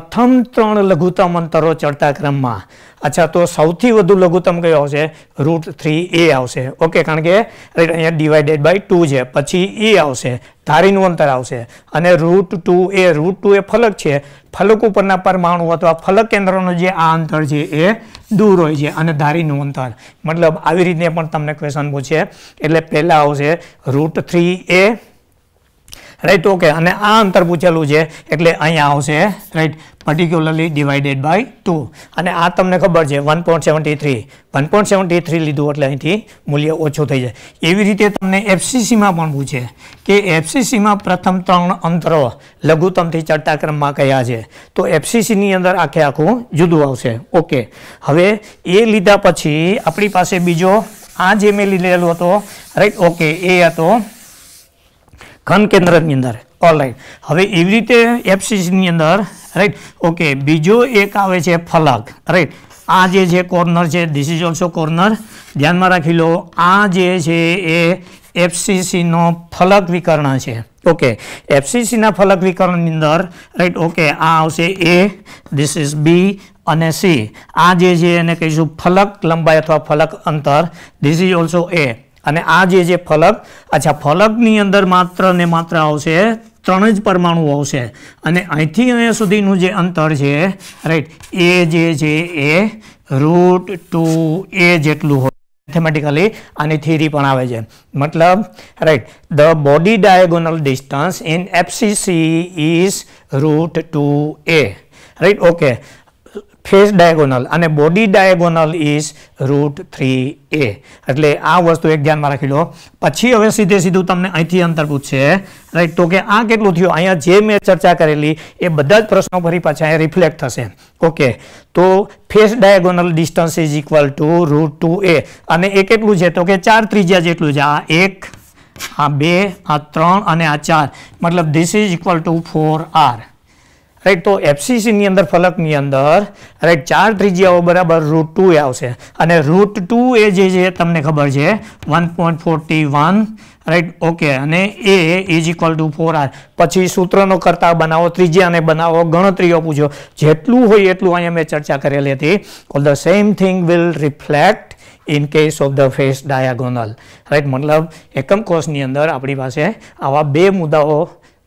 [SPEAKER 1] પ્રથમ ત્રણ લઘુત્તમ અંતરો ચડતા ક્રમમાં અચ્છા તો સૌથી વધુ લઘુત્તમ કયો આવશે રૂટ થ્રી એ આવશે ઓકે કારણ કે અહીંયા ડિવાઇડેડ બાય ટુ છે પછી એ આવશે ધારીનું અંતર આવશે અને root two a root two a ફલક છે ફલક ઉપરના પરમાણુ અથવા ફલક કેન્દ્રનું જે આ અંતર છે એ દૂર હોય છે અને ધારીનું અંતર મતલબ આવી રીતે પણ તમને ક્વેશ્ચન પૂછે એટલે પહેલાં આવશે root three a right okay અને આ અંતર પૂછેલું છે એટલે અહીંયા આવશે right particularly divided by two અને આ તમને ખબર છે one point seventy three one point seventy three લીધું એટલે અહીંથી મૂલ્ય ઓછું થઈ જાય એવી રીતે તમને એફસીસીમાં પણ પૂછે કે એફસીસીમાં પ્રથમ ત્રણ અંતરો લઘુત્તમથી ચડતા ક્રમમાં કયા છે તો એફસીસીની અંદર આખે આખું જુદું આવશે ઓકે હવે એ લીધા પછી આપણી પાસે બીજો આ જે મેં લીધેલો હતો રાઈટ ઓકે એ હતો ઘન કેન્દ્રની અંદર ઓલરાઈટ હવે એવી રીતે એફસીસીની અંદર રાઈટ ઓકે બીજો એક આવે છે ફલક રાઈટ આ જે છે કોર્નર છે ધીસ ઇઝ ઓલ્સો કોર્નર ધ્યાનમાં રાખી લો આ જે છે એ એફસીસીનો ફલક વિકર્ણ છે ઓકે એફસીસીના ફલક વિકર્ણની અંદર રાઈટ ઓકે આ આવશે એ ધીસ ઇઝ બી અને સી આ જે છે એને કહીશું ફલક લંબાઈ અથવા ફલક અંતર ધીસ ઇઝ ઓલ્સો એ અને આ જે જે ફલક અચ્છા ફલકની અંદર માત્ર ને માત્ર આવશે ત્રણ જ પરમાણુ આવશે અને અહીંથી અહીંયા સુધીનું જે અંતર છે રાઈટ એ જે છે એ રૂટ ટુ એ જેટલું હોય મેથેમેટિકલી આની થિયરી પણ આવે છે મતલબ right the body diagonal distance in FCC is root two a right okay face diagonal અને body diagonal is root three a એટલે આ વસ્તુ એક ધ્યાનમાં રાખી લો પછી હવે સીધે સીધું તમને અહીંથી અંતર પૂછશે રાઈટ તો કે આ કેટલું થયું અહીંયા જે મેં ચર્ચા કરેલી એ બધા જ પ્રશ્નો ફરી પાછા અહીંયા રિફ્લેક્ટ થશે ઓકે તો face diagonal distance is equal to root two a અને એ કેટલું છે તો કે ચાર ત્રીજા જેટલું છે આ એક આ બે આ ત્રણ અને આ ચાર મતલબ this is equal to four r right તો એફસીસીની અંદર ફલકની અંદર રાઈટ ચાર ત્રિજ્યાઓ બરાબર રૂટ ટુ એ આવશે અને રૂટ ટુ એ જે છે તમને ખબર છે one point forty one right okay અને a is equal to four r પછી સૂત્રનો કરતા બનાવો ત્રિજ્યાને બનાવો ગણતરીઓ પૂછો જેટલું હોય એટલું અહીંયા મેં ચર્ચા કરેલી હતી all the same thing will reflect in case of the face diagonal right મતલબ એકમ કોર્સની અંદર આપણી પાસે આવા બે મુદ્દાઓ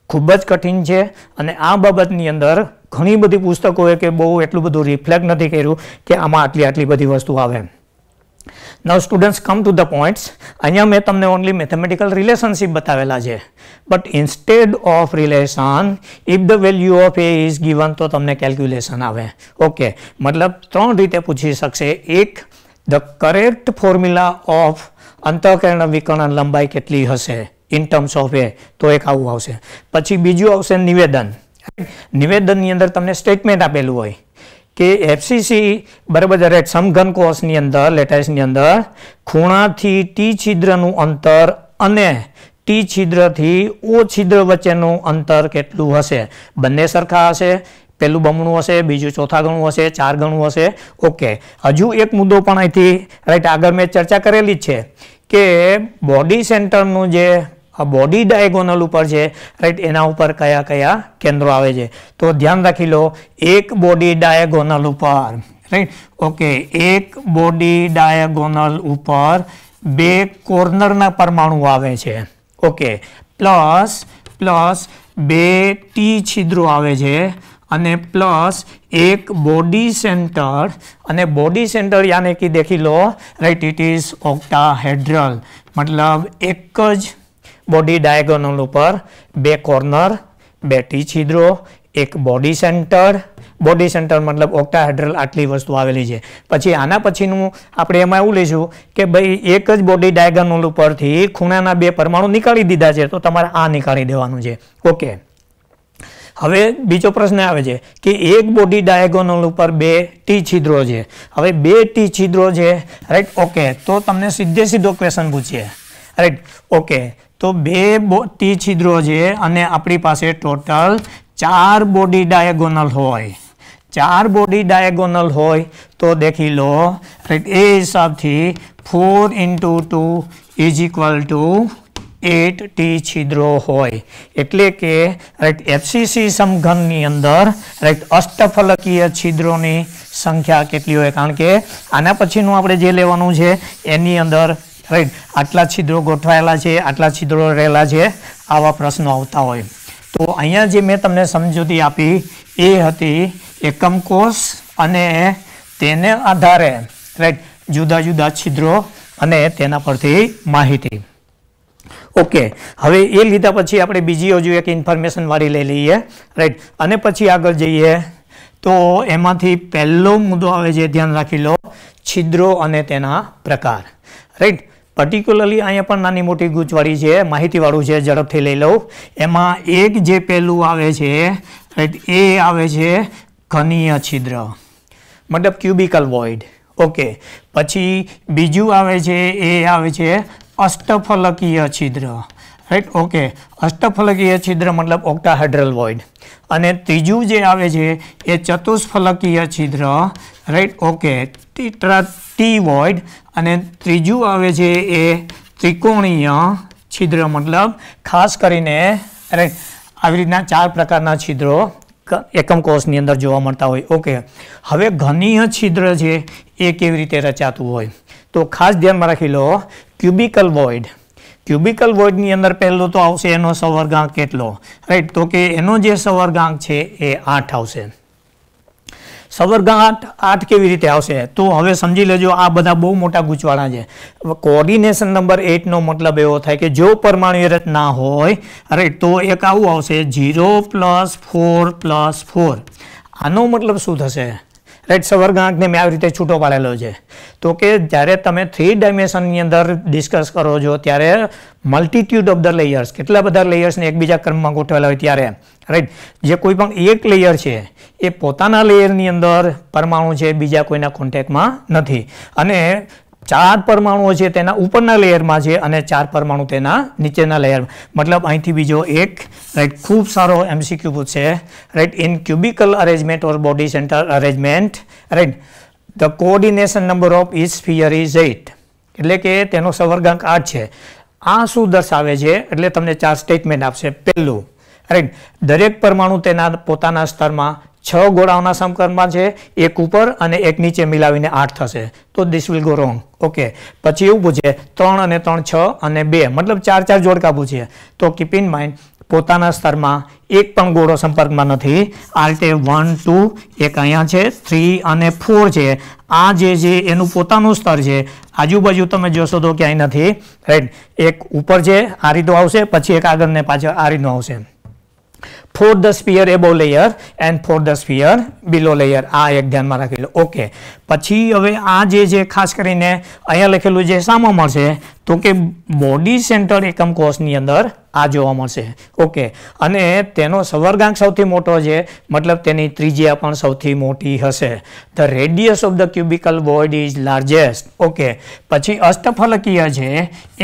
[SPEAKER 1] ખૂબ જ કઠિન છે અને આ બાબતની અંદર ઘણી બધી પુસ્તકોએ કે બહુ એટલું બધું રિફ્લેક્ટ નથી કર્યું કે આમાં આટલી આટલી બધી વસ્તુ આવે now students come to the points અહીંયા મેં તમને ઓનલી મેથેમેટિકલ રિલેશનશીપ બતાવેલા છે but instead of relation if the value of a is given તો તમને કેલ્ક્યુલેશન આવે ઓકે મતલબ ત્રણ રીતે પૂછી શકશે એક ધ કરેક્ટ ફોર્મ્યુલા ઓફ અંતઃકરણ વિકરણ લંબાઈ કેટલી હશે ઇન ટર્મ્સ ઓફ એ તો એક આવું આવશે પછી બીજું આવશે નિવેદન નિવેદનની અંદર તમને સ્ટેટમેન્ટ આપેલું હોય કે એફસીસી બરાબર જ્યારે સમઘન કોષની અંદર લેટેસ્ટની અંદર ખૂણાથી ટી છિદ્રનું અંતર અને ટી છિદ્રથી ઓ છિદ્ર વચ્ચેનું અંતર કેટલું હશે બંને સરખા હશે પહેલું બમણું હશે બીજું ચોથા ગણું હશે ચાર ગણું હશે ઓકે હજુ એક મુદ્દો પણ અહીંથી રાઈટ આગળ મેં ચર્ચા કરેલી જ છે કે બોડી સેન્ટરનું જે બોડી ડાયગોનલ ઉપર છે રાઈટ એના ઉપર કયા કયા કેન્દ્રો આવે છે તો ધ્યાન રાખી લો એક બોડી ડાયગોનલ ઉપર રાઈટ ઓકે એક બોડી ડાયગોનલ ઉપર બે કોર્નરના પરમાણુ આવે છે ઓકે પ્લસ પ્લસ બે ટી છિદ્રો આવે છે અને પ્લસ એક બોડી સેન્ટર અને બોડી સેન્ટર યાને કી દેખી લો રાઈટ ઇટ ઇઝ ઓક્ટાહેડ્રલ મતલબ એક જ બોડી ડાયગોનલ ઉપર બે કોર્નર બે ટી છિદ્રો એક બોડી સેન્ટર બોડી સેન્ટર મતલબ ઓક્ટાહેડ્રલ આટલી વસ્તુ આવેલી છે પછી આના પછીનું આપણે એમાં એવું લઈશું કે ભાઈ એક જ બોડી ડાયગોનલ ઉપરથી ખૂણાના બે પરમાણુ નીકાળી દીધા છે તો તમારે આ નીકાળી દેવાનું છે ઓકે હવે બીજો પ્રશ્ન આવે છે કે એક બોડી ડાયાગોનલ ઉપર બે ટી છિદ્રો છે હવે બે ટી છિદ્રો છે રાઈટ ઓકે તો તમને સીધે સીધો ક્વેશ્ચન પૂછીએ રાઈટ ઓકે તો બે ટી છિદ્રો છે અને આપણી પાસે ટોટલ ચાર બોડી ડાયાગોનલ હોય ચાર બોડી ડાયાગોનલ હોય તો દેખી લો રાઈટ એ હિસાબથી four into two is equal to eight t છિદ્રો હોય એટલે કે રાઈટ એફસીસી સમઘનની અંદર રાઈટ અષ્ટફલકીય છિદ્રોની સંખ્યા કેટલી હોય કારણ કે આના પછીનું આપણે જે લેવાનું છે એની અંદર રાઈટ આટલા છિદ્રો ગોઠવાયેલા છે આટલા છિદ્રો રહેલા છે આવા પ્રશ્નો આવતા હોય તો અહીંયા જે મેં તમને સમજૂતી આપી એ હતી એકમ કોષ અને તેને આધારે રાઈટ જુદા જુદા છિદ્રો અને તેના પરથી માહિતી ઓકે હવે એ લીધા પછી આપણે બીજી હજુ એક ઇન્ફોર્મેશનવાળી લઈ લઈએ રાઈટ અને પછી આગળ જઈએ તો એમાંથી પહેલો મુદ્દો આવે છે ધ્યાન રાખી લો છિદ્રો અને તેના પ્રકાર રાઈટ પર્ટિક્યુલરલી અહીંયા પણ નાની મોટી ગૂંચવાળી છે માહિતીવાળું છે ઝડપથી લઈ લઉં એમાં એક જે પહેલું આવે છે રાઈટ એ આવે છે ઘનીય છિદ્ર મતલબ ક્યુબિકલ વોઇડ ઓકે પછી બીજું આવે છે એ આવે છે અષ્ટફલકીય છિદ્ર રાઈટ ઓકે અષ્ટફલકીય છિદ્ર મતલબ ઓક્ટાહાઇડ્રલ વોઇડ અને ત્રીજું જે આવે છે એ ચતુષ્ફલકીય છિદ્ર right okay tetra t void અને ત્રીજું આવે છે એ ત્રિકોણીય છિદ્ર મતલબ ખાસ કરીને રાઈટ આવી રીતના ચાર પ્રકારના છિદ્રો એકમ કોષની અંદર જોવા મળતા હોય ઓકે હવે ઘનીય છિદ્ર છે એ કેવી રીતે રચાતું હોય તો ખાસ ધ્યાનમાં રાખી લો ક્યુબિકલ વોઇડ ક્યુબિકલ વોઇડની અંદર પહેલો તો આવશે એનો સવર્ગાંક કેટલો રાઈટ તો કે એનો જે સવર્ગાંક છે એ આઠ આવશે સવર્ગાંક આઠ આઠ કેવી રીતે આવશે તો હવે સમજી લેજો આ બધા બહુ મોટા ગૂંચવાળા છે કોર્ડિનેશન નંબર એટનો મતલબ એવો થાય કે જો પરમાણુય રચના હોય રાઈટ તો એક આવું આવશે zero plus four plus four આનો મતલબ શું થશે રાઈટ સવર વળાંકને મેં આવી રીતે છૂટો પાડેલો છે તો કે જ્યારે તમે થ્રી ડાયમેન્શનની અંદર ડિસ્કસ કરો છો ત્યારે મલ્ટિટ્યૂડ ઓફ ધ લેયર્સ કેટલા બધા લેયર્સને એકબીજા ક્રમમાં ગોઠવેલા હોય ત્યારે રાઈટ જે કોઈ પણ એક લેયર છે એ પોતાના લેયરની અંદર પરમાણુ છે બીજા કોઈના કોન્ટેક્ટમાં નથી અને ચાર પરમાણુઓ છે તેના ઉપરના લેયરમાં છે અને ચાર પરમાણુ તેના નીચેના લેયર મતલબ અહીંથી બીજો એક રાઈટ ખૂબ સારો એમસીક્યુ પૂછશે right in cubical arrangement or body center arrangement right the coordination number of is sphere is eight એટલે કે તેનો સવર્ગાંક આઠ છે આ શું દર્શાવે છે એટલે તમને ચાર સ્ટેટમેન્ટ આપશે પહેલું રાઈટ દરેક પરમાણુ તેના પોતાના સ્તરમાં છ ગોળાઓના સમક્રમમાં છે એક ઉપર અને એક નીચે મિલાવીને આઠ થશે તો this will go wrong okay પછી એવું પૂછે ત્રણ અને ત્રણ છ અને બે મતલબ ચાર ચાર જોડકા પૂછીએ તો કીપ ઇન માઇન્ડ પોતાના સ્તરમાં એક પણ ગોળો સંપર્કમાં નથી આલ્ટે વન ટુ એક અહીંયા છે થ્રી અને ફોર છે આ જે છે એનું પોતાનું સ્તર છે આજુબાજુ તમે જોશો તો ક્યાંય નથી રાઈટ એક ઉપર છે આ રીતનું આવશે પછી એક આગળ ને પાછળ આ રીતનું આવશે for the sphere above layer and for the sphere below layer આ એક ધ્યાનમાં રાખી લો ઓકે પછી હવે આ જે છે ખાસ કરીને અહીંયા લખેલું જે શામાં મળશે તો કે બોડી સેન્ટર એકમ કોષની અંદર આ જોવા મળશે ઓકે અને તેનો સવર્ગાંક સૌથી મોટો છે મતલબ તેની ત્રિજ્યા પણ સૌથી મોટી હશે the radius of the cubical બોર્ડ ઇઝ લાર્જેસ્ટ ઓકે પછી અષ્ટફલકીય છે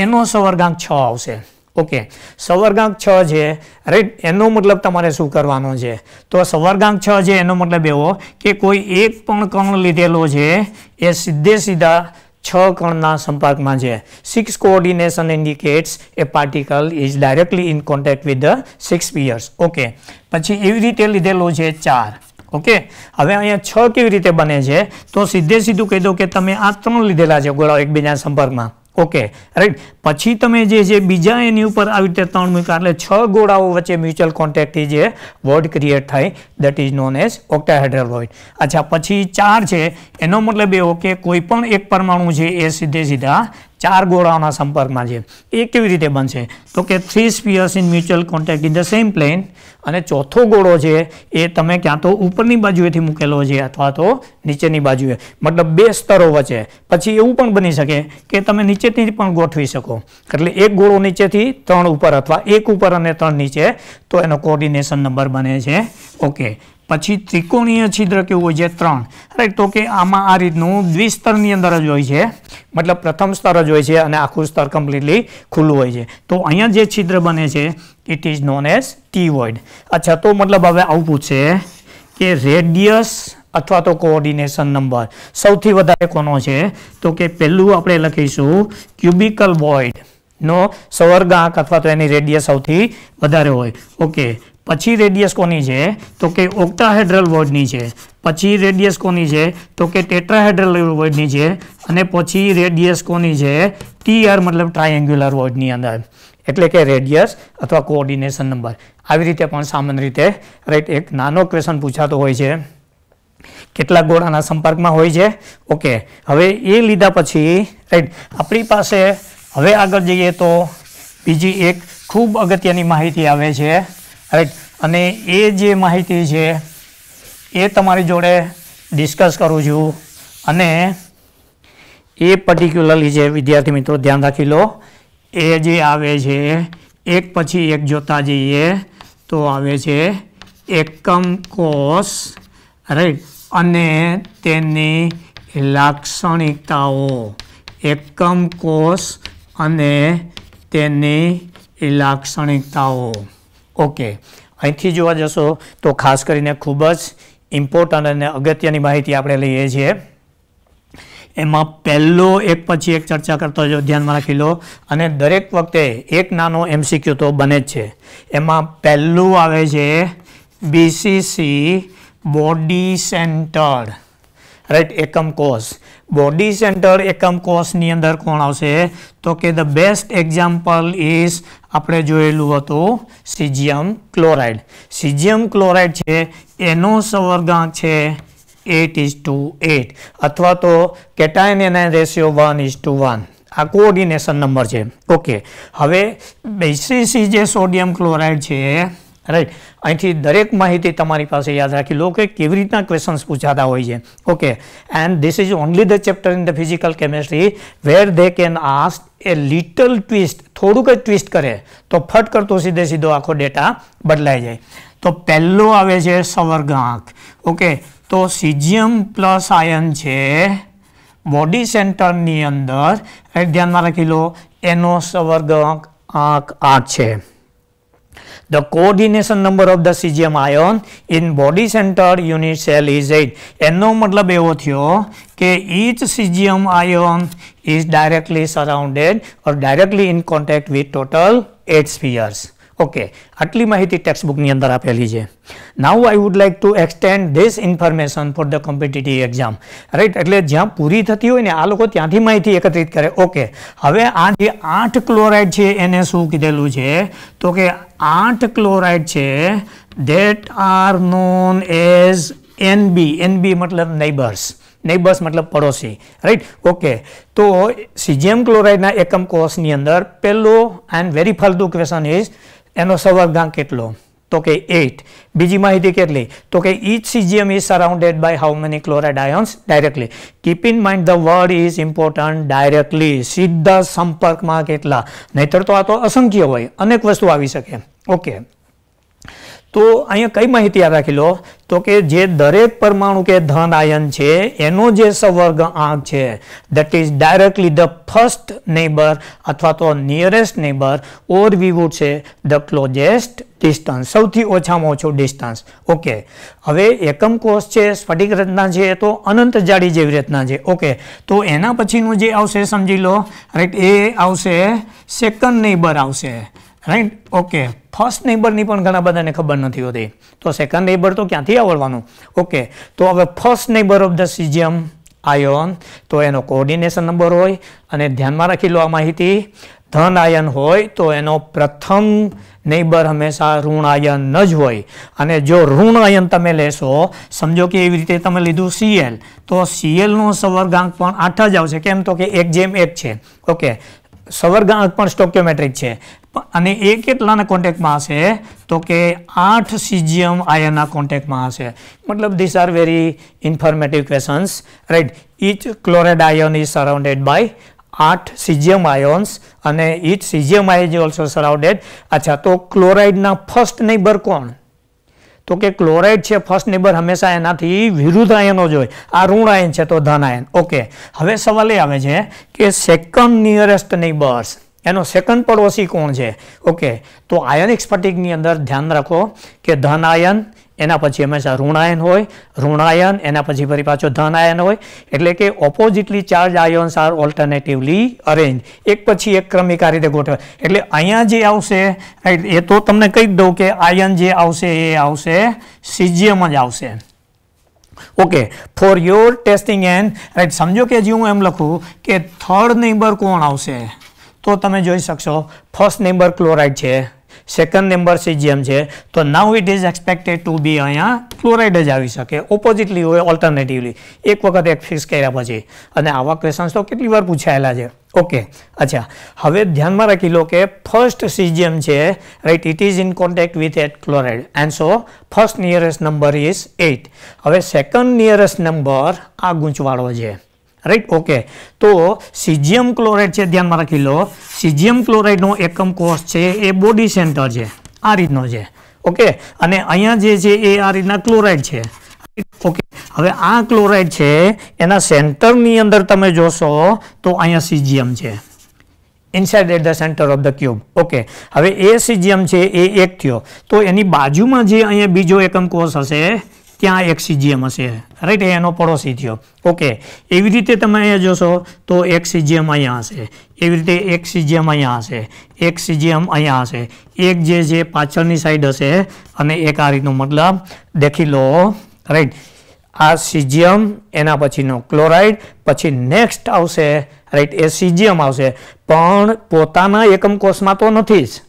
[SPEAKER 1] એનો સંવર્ગાંક છ આવશે ઓકે સવર્ગાંક છ છે રાઈટ એનો મતલબ તમારે શું કરવાનો છે તો સવર્ગાંક છ છે એનો મતલબ એવો કે કોઈ એક પણ કણ લીધેલો છે એ સીધે સીધા છ કણના સંપર્કમાં છે six coordination indicates a particle is directly in contact with the six spheres okay પછી એવી રીતે લીધેલો છે ચાર ઓકે હવે અહીંયા છ કેવી રીતે બને છે તો સીધે સીધું કહી દો કે તમે આ ત્રણ લીધેલા છે ગોળાઓ એકબીજાના સંપર્કમાં ઓકે રાઈટ પછી તમે જે છે બીજા એની ઉપર આવી રીતે ત્રણ મૂક્યા એટલે છ ગોળાઓ વચ્ચે મ્યુચ્યુઅલ કોન્ટેક્ટથી જે વોર્ડ ક્રિએટ થાય that is known as octahedral void અચ્છા પછી ચાર છે એનો મતલબ એવો કે કોઈ પણ એક પરમાણુ છે એ સીધે સીધા ચાર ગોળાઓના સંપર્કમાં છે એ કેવી રીતે બનશે તો કે three spheres in mutual contact in the same plane અને ચોથો ગોળો છે એ તમે ક્યાં તો ઉપરની બાજુએથી મૂકેલો છે અથવા તો નીચેની બાજુએ મતલબ બે સ્તરો વચ્ચે પછી એવું પણ બની શકે કે તમે નીચેથી પણ ગોઠવી શકો એટલે એક ગોળો નીચેથી ત્રણ ઉપર અથવા એક ઉપર અને ત્રણ નીચે તો એનો કોર્ડિનેશન નંબર બને છે ઓકે પછી ત્રિકોણીય છિદ્ર કેવું હોય છે ત્રણ રાઈટ તો કે આમાં આ રીતનું દ્વિસ્તરની અંદર જ હોય છે મતલબ પ્રથમ સ્તર જ હોય છે અને આખું સ્તર કમ્પ્લીટલી ખુલ્લું હોય છે તો અહીંયા જે છિદ્ર બને છે it is known as t void અચ્છા તો મતલબ હવે આવું પૂછશે કે રેડિયસ અથવા તો કોઓર્ડિનેશન નંબર સૌથી વધારે કોનો છે તો કે પહેલું આપણે લખીશું ક્યુબિકલ વોઇડ નો સવર્ગાંક અથવા તો એની રેડિયસ સૌથી વધારે હોય ઓકે પછી રેડિયસ કોની છે તો કે ઓક્ટાહેડ્રલ વોર્ડની છે પછી રેડિયસ કોની છે તો કે ટેટ્રાહેડ્રલ વોર્ડની છે અને પછી રેડિયસ કોની છે ટીઆર મતલબ ટ્રાયેંગ્યુલર વોર્ડની અંદર એટલે કે રેડિયસ અથવા કોઓર્ડિનેશન નંબર આવી રીતે પણ સામાન્ય રીતે રાઈટ એક નાનો ક્વેશ્ચન પૂછાતો હોય છે કેટલા ગોળાના સંપર્કમાં હોય છે ઓકે હવે એ લીધા પછી રાઈટ આપણી પાસે હવે આગળ જઈએ તો બીજી એક ખૂબ અગત્યની માહિતી આવે છે રાઈટ અને એ જે માહિતી છે એ તમારી જોડે ડિસ્કસ કરું છું અને એ પર્ટિક્યુલરલી જે વિદ્યાર્થી મિત્રો ધ્યાન રાખી લો એ જે આવે છે એક પછી એક જોતા જઈએ તો આવે છે એકમ કોષ રાઈટ અને તેની લાક્ષણિકતાઓ એકમ કોષ અને તેની લાક્ષણિકતાઓ ઓકે અહીંથી જોવા જશો તો ખાસ કરીને ખૂબ જ ઇમ્પોર્ટન્ટ અને અગત્યની માહિતી આપણે લઈએ છીએ એમાં પહેલો એક પછી એક ચર્ચા કરતો જો ધ્યાનમાં રાખી લો અને દરેક વખતે એક નાનો એમસીક્યુ તો બને જ છે એમાં પહેલું આવે છે બીસીસી બોડી સેન્ટર્ડ રાઈટ એકમ કોસ બોડી સેન્ટર એકમ કોષની અંદર કોણ આવશે તો કે ધ બેસ્ટ એક્ઝામ્પલ ઇઝ આપણે જોયેલું હતું સીજીયમ ક્લોરાઇડ સીજીયમ ક્લોરાઇડ છે એનો સંવર્ગાંક છે એટ ઇઝ ટુ એટ અથવા તો કેટાયન એના ratio one is two one આ કોઓર્ડિનેશન નંબર છે ઓકે હવે બેસીસી જે સોડિયમ ક્લોરાઇડ છે રાઈટ અહીંથી દરેક માહિતી તમારી પાસે યાદ રાખી લો કે કેવી રીતના ક્વેશ્ચન્સ પૂછાતા હોય છે okay and this is only the chapter in the physical chemistry where they can ask a little twist થોડુંક જ ટ્વિસ્ટ કરે તો ફટ કરતો સીધે સીધો આખો ડેટા બદલાઈ જાય તો પહેલો આવે છે સવર્ગાંક ઓકે તો સિજિયમ પ્લસ આયન છે બોડી સેન્ટરની અંદર ધ્યાનમાં રાખી લો એનો સવર્ગાંક આંક આઠ છે The coordination number of the cesium ion in body center unit cell is 8. એનો મતલબ એવો થયો કે each cesium ion is directly surrounded or directly in contact with total 8 spheres. Okay આટલી માહિતી ટેક્સ્ટ બુકની અંદર આપેલી છે now I would like to extend this information for the competitive exam right એટલે જ્યાં પૂરી થતી હોય ને આ લોકો ત્યાંથી માહિતી એકત્રિત કરે ઓકે હવે આ જે આઠ ક્લોરાઇડ છે એને શું કીધેલું છે તો કે આઠ ક્લોરાઇડ છે that are known as n b n b મતલબ નેબર્સ નેબર્સ મતલબ પડોશી રાઈટ ઓકે તો સિજિયમ ક્લોરાઇડના એકમ કોષની અંદર પહેલો એન્ડ વેરી ફાલતુ ક્વેશ્ચન ઇઝ એનો સંવર્ધાંક કેટલો તો કે એટ બીજી માહિતી કેટલી તો કે each caesium is surrounded by how many chloride ions directly keep in mind the word is important directly સીધા સંપર્કમાં કેટલા નહીતર તો આ તો અસંખ્ય હોય અનેક વસ્તુ આવી શકે ઓકે તો અહીંયા કઈ માહિતી યાદ રાખી લો તો કે જે દરેક પરમાણુ કે ધન આયન છે એનો જે સવર્ગ આંક છે that is directly the first neighbour અથવા તો nearest neighbour or we would છે ધ ક્લોજેસ્ટ ડિસ્ટન્સ સૌથી ઓછામાં ઓછું ડિસ્ટન્સ ઓકે હવે એકમ કોષ છે સ્ફટિક રચના છે તો અનંત જાડી જેવી રચના છે ઓકે તો એના પછીનું જે આવશે સમજી લો રાઈટ એ આવશે સેકન્ડ નેબર આવશે રાઈટ ઓકે ફર્સ્ટ નેબરની પણ ઘણા બધાને ખબર નથી હોતી તો સેકન્ડ નેબર તો ક્યાંથી આવડવાનું ઓકે તો હવે first neighbour of the caesium ion તો એનો કોર્ડિનેશન નંબર હોય અને ધ્યાનમાં રાખી લો આ માહિતી ધન આયન હોય તો એનો પ્રથમ નેબર હંમેશા ઋણ આયન જ હોય અને જો ઋણ આયન તમે લેશો સમજો કે એવી રીતે તમે લીધું સીએલ તો સીએલનો સવર્ગાંક પણ આઠ જ આવશે કેમ તો કે એક જેમ એક છે ઓકે સવર્ગાંક પણ સ્ટોક્યોમેટ્રિક છે અને એ કેટલાના કોન્ટેક્ટમાં હશે તો કે આઠ સીજીએમ આયનના કોન્ટેક્ટમાં હશે મતલબ this are very informative questions right each chloride ion is surrounded by આઠ સીજીએમ આયોન્સ અને each caesium ion is also surrounded અચ્છા તો ક્લોરાઇડના ફર્સ્ટ નેબર કોણ તો કે ક્લોરાઇડ છે ફર્સ્ટ નેબર હંમેશા એનાથી વિરુદ્ધ આયનો જ હોય આ ઋણ આયન છે તો ધન આયન ઓકે હવે સવાલ એ આવે છે કે સેકન્ડ નિયરેસ્ટ નેબર્સ એનો સેકન્ડ પડોશી કોણ છે ઓકે તો આયનિક સ્ફટિકની અંદર ધ્યાન રાખો કે ધન આયન એના પછી હંમેશા ઋણાયન હોય ઋણાયન એના પછી ફરી પાછો ધનાયન હોય એટલે કે oppositely charge ions are alternatively arrange એક પછી એક ક્રમિક આ રીતે ગોઠવે એટલે અહીંયા જે આવશે એ તો તમને કહી દઉં કે આયન જે આવશે એ આવશે સિજિયમ જ આવશે okay for your testing and right સમજો કે હજી હું એમ લખું કે થર્ડ નેમ્બર કોણ આવશે તો તમે જોઈ શકશો ફર્સ્ટ નેમ્બર ક્લોરાઇડ છે સેકન્ડ નંબર સીજીએમ છે તો now it is expected to be અહીંયા ક્લોરાઇડ જ આવી શકે ઓપોઝિટલી હોય ઓલ્ટરનેટિવલી એક વખત એક ફિક્સ કર્યા પછી અને આવા ક્વેશ્ચન્સ તો કેટલી વાર પૂછાયેલા છે ઓકે અચ્છા હવે ધ્યાનમાં રાખી લો કે ફર્સ્ટ સીજીએમ છે right it is in contact with eight chloride and so first nearest number is eight હવે સેકન્ડ નિયરેસ્ટ નંબર આ ગૂંચવાળો છે રાઈટ ઓકે તો સીજીએમ ક્લોરાઇડ છે ધ્યાનમાં રાખી લો સિજિયમ ક્લોરાઇડનો એકમ કોષ છે એ બોડી સેન્ટર છે આ રીતનો છે ઓકે અને અહીંયા જે છે એ આ રીતના ક્લોરાઇડ છે ઓકે હવે આ ક્લોરાઇડ છે એના સેન્ટરની અંદર તમે જોશો તો અહીંયા સીજીએમ છે inside at the centre of the cube okay હવે એ સીજીએમ છે એ એક થયો તો એની બાજુમાં જે અહીંયા બીજો એકમ કોષ હશે ત્યાં એક સીજીએમ હશે રાઈટ એનો પડોશી થયો ઓકે એવી રીતે તમે અહીંયા જોશો તો એક સીજીએમ અહીંયા હશે એવી રીતે એક સીજીએમ અહીંયા હશે એક સીજીએમ અહીંયા હશે એક જે છે પાછળની સાઈડ હશે અને એક આ રીતનું મતલબ દેખી લો રાઈટ આ સીજીએમ એના પછીનો ક્લોરાઇડ પછી નેક્સ્ટ આવશે રાઈટ એ સીજીએમ આવશે પણ પોતાના એકમ કોષમાં તો નથી જ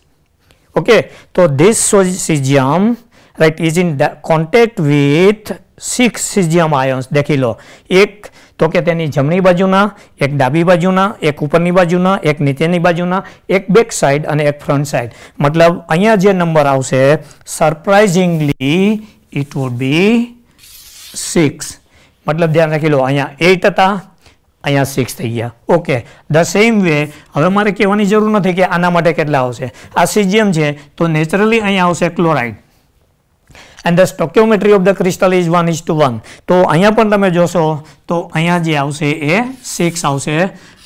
[SPEAKER 1] ઓકે તો this caesium right is in contact with six cesium ions દેખી લો એક તો કે તેની જમણી બાજુના એક ડાબી બાજુના એક ઉપરની બાજુના એક નીચેની બાજુના એક બેક સાઈડ અને એક ફ્રન્ટ સાઈડ મતલબ અહીંયા જે નંબર આવશે surprisingly it would be six મતલબ ધ્યાન રાખી લો અહીંયા એઇટ હતા અહીંયા સિક્સ થઈ ગયા ઓકે ધ સેમ વે હવે મારે કહેવાની જરૂર નથી કે આના માટે કેટલા આવશે આ સીજીએમ છે તો નેચરલી અહીંયા આવશે chloride and the stoichiometry of the crystal is one is two one તો અહીંયા પણ તમે જોશો તો અહીંયા જે આવશે એ સિક્સ આવશે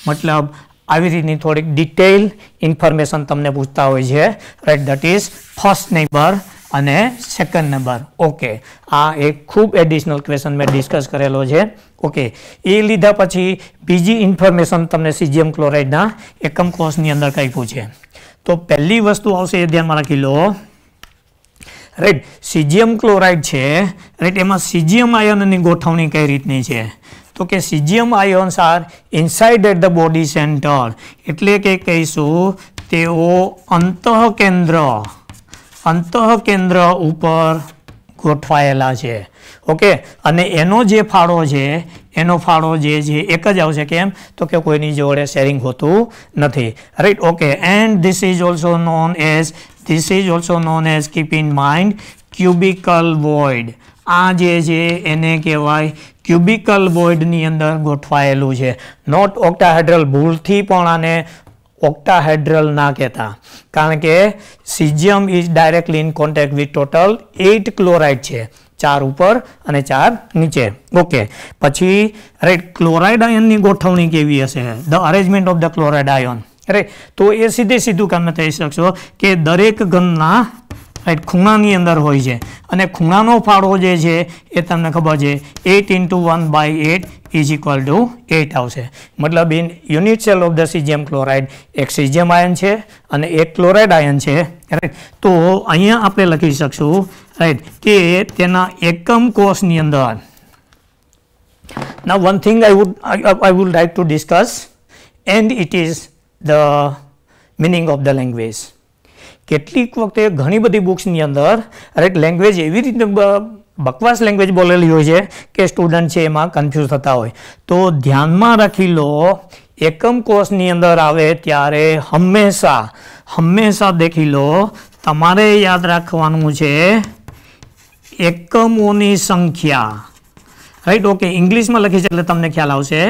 [SPEAKER 1] મતલબ આવી રીતની થોડીક ડિટેલ ઇન્ફોર્મેશન તમને પૂછતા હોય છે right that is first number અને સેકન્ડ નંબર ઓકે આ એક ખૂબ એડિશનલ ક્વેશ્ચન મેં ડિસ્કસ કરેલો છે ઓકે એ લીધા પછી બીજી ઇન્ફોર્મેશન તમને સીજીએમ ક્લોરાઇડના એકમ કોર્સની અંદર કાપ્યું છે તો પહેલી વસ્તુ આવશે એ ધ્યાનમાં રાખી લો રાઈટ સીજીએમ ક્લોરાઇડ છે રાઈટ એમાં સીજીએમ આયનની ગોઠવણી કઈ રીતની છે તો કે caesium ions are inside at the body centre એટલે કે કહીશું તેઓ અંતઃકેન્દ્ર અંતઃકેન્દ્ર ઉપર ગોઠવાયેલા છે ઓકે અને એનો જે ફાળો છે એનો ફાળો જે છે એક જ આવશે કેમ તો કે કોઈની જોડે શેરિંગ હોતું નથી right okay and this is also known as This is also known as keep in mind cubical void આ જે છે એને કહેવાય ક્યુબિકલ વોઇડની અંદર ગોઠવાયેલું છે નોટ ઓક્ટાહેડ્રલ ભૂલથી પણ આને ઓક્ટાહેડ્રલ ના કહેતા કારણ કે caesium is directly in contact with total eight chloride છે ચાર ઉપર અને ચાર નીચે ઓકે પછી રાઈટ ક્લોરાઇડ આયનની ગોઠવણી કેવી હશે the arrangement of the chloride ion right તો એ સીધે સીધું તમે કહી શકશો કે દરેક ગનના રાઈટ ખૂણાની અંદર હોય છે અને ખૂણાનો ફાળો જે છે એ તમને ખબર છે eight into one by eight is equal to eight આવશે મતલબ in unit cell of the caesium chloride એક સીજિયમ આયન છે અને એક ક્લોરાઇડ આયન છે રાઈટ તો અહીંયા આપણે લખી શકશું રાઈટ કે તેના એકમ કોષની અંદર ના one thing I would I would like to discuss and it is the meaning of the language કેટલીક વખતે ઘણી બધી બુક્સની અંદર અરેક લેંગ્વેજ એવી રીતે બકવાસ લેંગ્વેજ બોલેલી હોય છે કે સ્ટુડન્ટ છે એમાં કન્ફ્યુઝ થતા હોય તો ધ્યાનમાં રાખી લો એકમ કોર્સની અંદર આવે ત્યારે હંમેશા હંમેશા દેખી લો તમારે યાદ રાખવાનું છે એકમોની સંખ્યા રાઈટ ઓકે ઇંગ્લિશમાં લખી છે એટલે તમને ખ્યાલ આવશે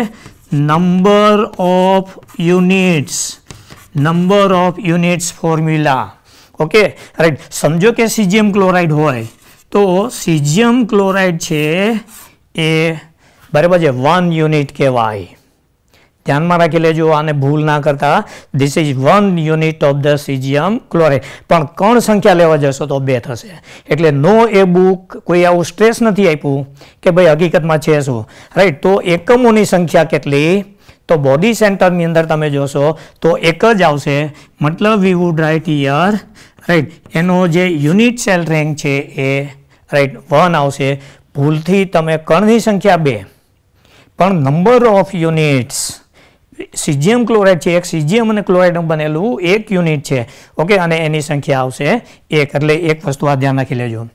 [SPEAKER 1] number of units number of units formula okay right સમજો કે સીજીયમ ક્લોરાઇડ હોય તો સીજીએમ ક્લોરાઇડ છે એ બરાબર છે વન યુનિટ કહેવાય ધ્યાનમાં રાખી લેજો આને ભૂલ ના કરતા this is one unit of the caesium chlorate પણ કણ સંખ્યા લેવા જશો તો બે થશે એટલે નો એ બુક કોઈ આવું સ્ટ્રેસ નથી આપ્યું કે ભાઈ હકીકતમાં છે શું રાઈટ તો એકમોની સંખ્યા કેટલી તો બોડી સેન્ટરની અંદર તમે જોશો તો એક જ આવશે મતલબ we would write here right એનો જે યુનિટ સેલ રેન્ક છે એ રાઈટ વન આવશે ભૂલથી તમે કણની સંખ્યા બે પણ number of units caesium chloride છે એક સીજીએમ અને ક્લોરાઇડ બનેલું એક યુનિટ છે ઓકે અને એની સંખ્યા આવશે એક એટલે એક વસ્તુ આ ધ્યાન રાખી લેજો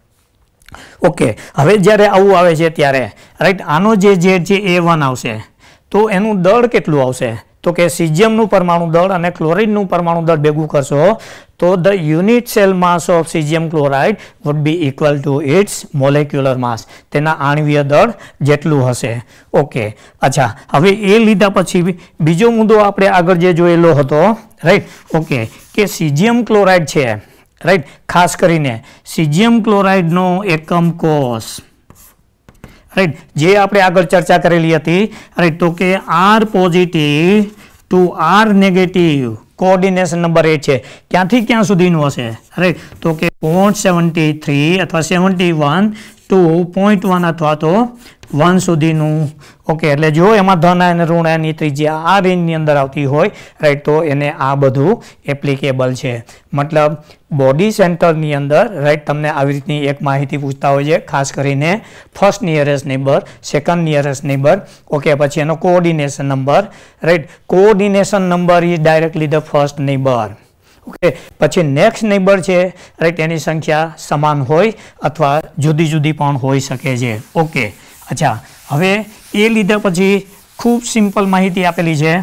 [SPEAKER 1] ઓકે હવે જ્યારે આવું આવે છે ત્યારે રાઈટ આનો જે ઝેડ છે એ વન આવશે તો એનું દળ કેટલું આવશે તો કે સિજિયમનું પરમાણુ દળ અને ક્લોરિનનું પરમાણુ દળ ભેગું કરશો તો the unit cell mass of caesium chloride would be equal to its molecular mass તેના આણવીય દળ જેટલું હશે ઓકે અચ્છા હવે એ લીધા પછી બીજો મુદ્દો આપણે આગળ જે જોયેલો હતો રાઈટ ઓકે કે સીજીયમ ક્લોરાઇડ છે રાઈટ ખાસ કરીને સીજીયમ ક્લોરાઇડનો એકમ કોસ રાઈટ જે આપણે આગળ ચર્ચા કરેલી હતી રાઈટ તો કે r positive to r negative coordination number એ છે ક્યાંથી ક્યાં સુધીનું હશે રાઈટ તો કે પોઈન્ટ સેવન્ટી થ્રી અથવા seventy one two point one અથવા તો વન સુધીનું ઓકે એટલે જો એમાં ધન અને ઋણ આયનની ત્રિજ્યા આ રેન્જની અંદર આવતી હોય રાઈટ તો એને આ બધું એપ્લિકેબલ છે મતલબ બોડી સેન્ટરની અંદર રાઈટ તમને આવી રીતની એક માહિતી પૂછતા હોય છે ખાસ કરીને first nearest neighbour second nearest neighbour okay પછી એનો coordination number right coordination number is directly the first neighbour okay પછી નેક્સ્ટ નેબર છે રાઈટ એની સંખ્યા સમાન હોય અથવા જુદી જુદી પણ હોઈ શકે છે ઓકે અચ્છા હવે એ લીધા પછી ખૂબ સિમ્પલ માહિતી આપેલી છે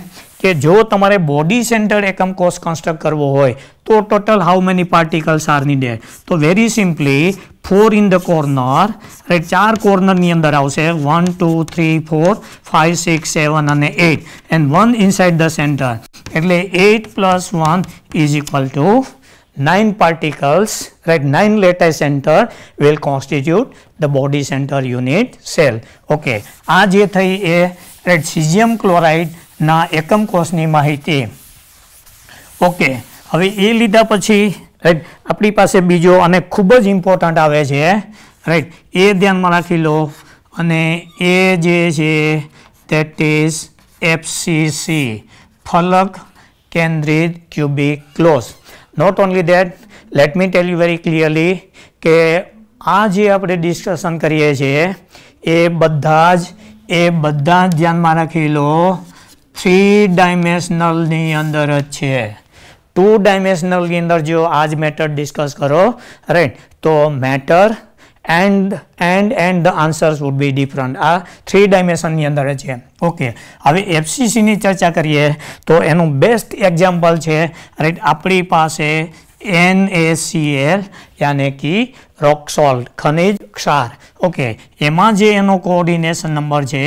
[SPEAKER 1] કે જો તમારે બોડી સેન્ટર એકમ કોષ કન્સ્ટ્રક્ટ કરવો હોય તો ટોટલ હાઉ મેની પાર્ટિકલ્સ આરની ડે તો very simply four in the corner એટલે ચાર કોર્નરની અંદર આવશે one two three four five six seven અને eight and one inside the centre એટલે eight plus one is equal to nine particles right nine લેટા centre will constitute the body centre unit cell okay આ જે થઈ એ right caesium ક્લોરાઇડના એકમ કોષની માહિતી okay હવે એ લીધા પછી રાઈટ આપણી પાસે બીજો અને ખૂબ જ ઇમ્પોર્ટન્ટ આવે છે રાઈટ એ ધ્યાનમાં રાખી લો અને એ જે છે દેટ ઇઝ એફસીસી ફલક કેન્દ્રિત cubic close not only that let me tell you very clearly કે આ જે આપણે ડિસ્કશન કરીએ છીએ એ બધા જ એ બધા જ ધ્યાનમાં રાખી લો થ્રી ડાયમેન્શનલની અંદર જ છે ટુ ડાયમેન્શનલની અંદર જો આ જ મેટર ડિસ્કસ કરો રાઈટ તો matter and and and the answers would be different આ થ્રી ડાયમેન્શનની અંદર છે ઓકે હવે એફસીસીની ચર્ચા કરીએ તો એનું બેસ્ટ એક્ઝામ્પલ છે રાઈટ આપણી પાસે એન એ સી એલ યાને કે રોક સોલ્ટ ખનિજ ક્ષાર ઓકે એમાં જે એનો કોઓર્ડિનેશન નંબર છે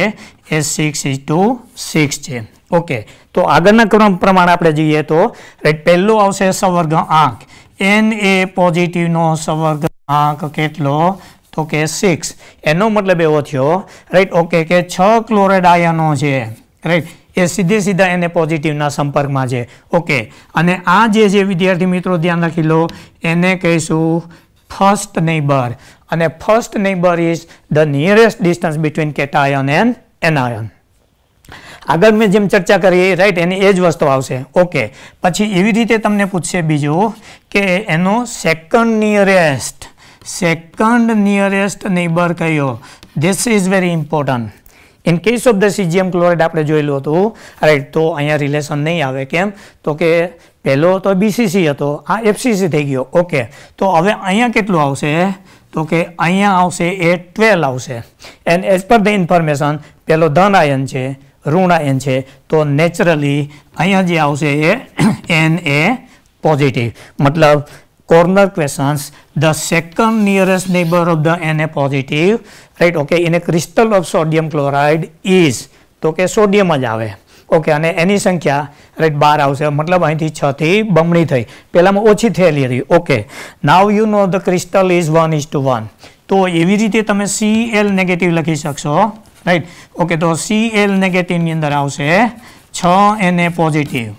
[SPEAKER 1] એ સિક્સ ઇઝ ટુ સિક્સ છે ઓકે તો આગળના ક્રમ પ્રમાણે આપણે જોઈએ તો રાઈટ પહેલો આવશે સંવર્ગ આંક એન એ પોઝિટિવનો સંવર્ગ આંક કેટલો તો કે સિક્સ એનો મતલબ એવો થયો રાઈટ ઓકે કે છ ક્લોરાઇડ આયનો છે રાઈટ એ સીધે સીધા એને પોઝિટિવના સંપર્કમાં છે ઓકે અને આ જે જે વિદ્યાર્થી મિત્રો ધ્યાન રાખી લો એને કહીશું ફર્સ્ટ નેબર અને first neighbour is the nearest distance between cation and anion આગળ મેં જેમ ચર્ચા કરી રાઈટ એની એ જ વસ્તુ આવશે ઓકે પછી એવી રીતે તમને પૂછશે બીજું કે એનો second nearest second nearest neighbour કયો this is very important in case of the caesium chloride આપણે જોયેલું હતું રાઈટ તો અહીંયા રિલેશન નહીં આવે કેમ તો કે પહેલો તો બીસીસી હતો આ એફસીસી થઈ ગયો ઓકે તો હવે અહીંયા કેટલું આવશે તો કે અહીંયા આવશે એ ટ્વેલ્વ આવશે and as per the information પહેલો ધન આયન છે ઋણ એન છે તો નેચરલી અહીંયા જે આવશે એ એન એ પોઝિટિવ મતલબ corner questions the second nearest neighbor of the Na positive right okay in a crystal of sodium chloride is તો કે સોડિયમ જ આવે ઓકે અને એની સંખ્યા રાઈટ બાર આવશે મતલબ અહીંથી છ થી બમણી થઈ પહેલામાં ઓછી થયેલી હતી okay now you know the crystal is one is two one તો એવી રીતે તમે સી એલ નેગેટિવ લખી શકશો રાઈટ ઓકે તો સી એલ નેગેટિવની અંદર આવશે છ N A positive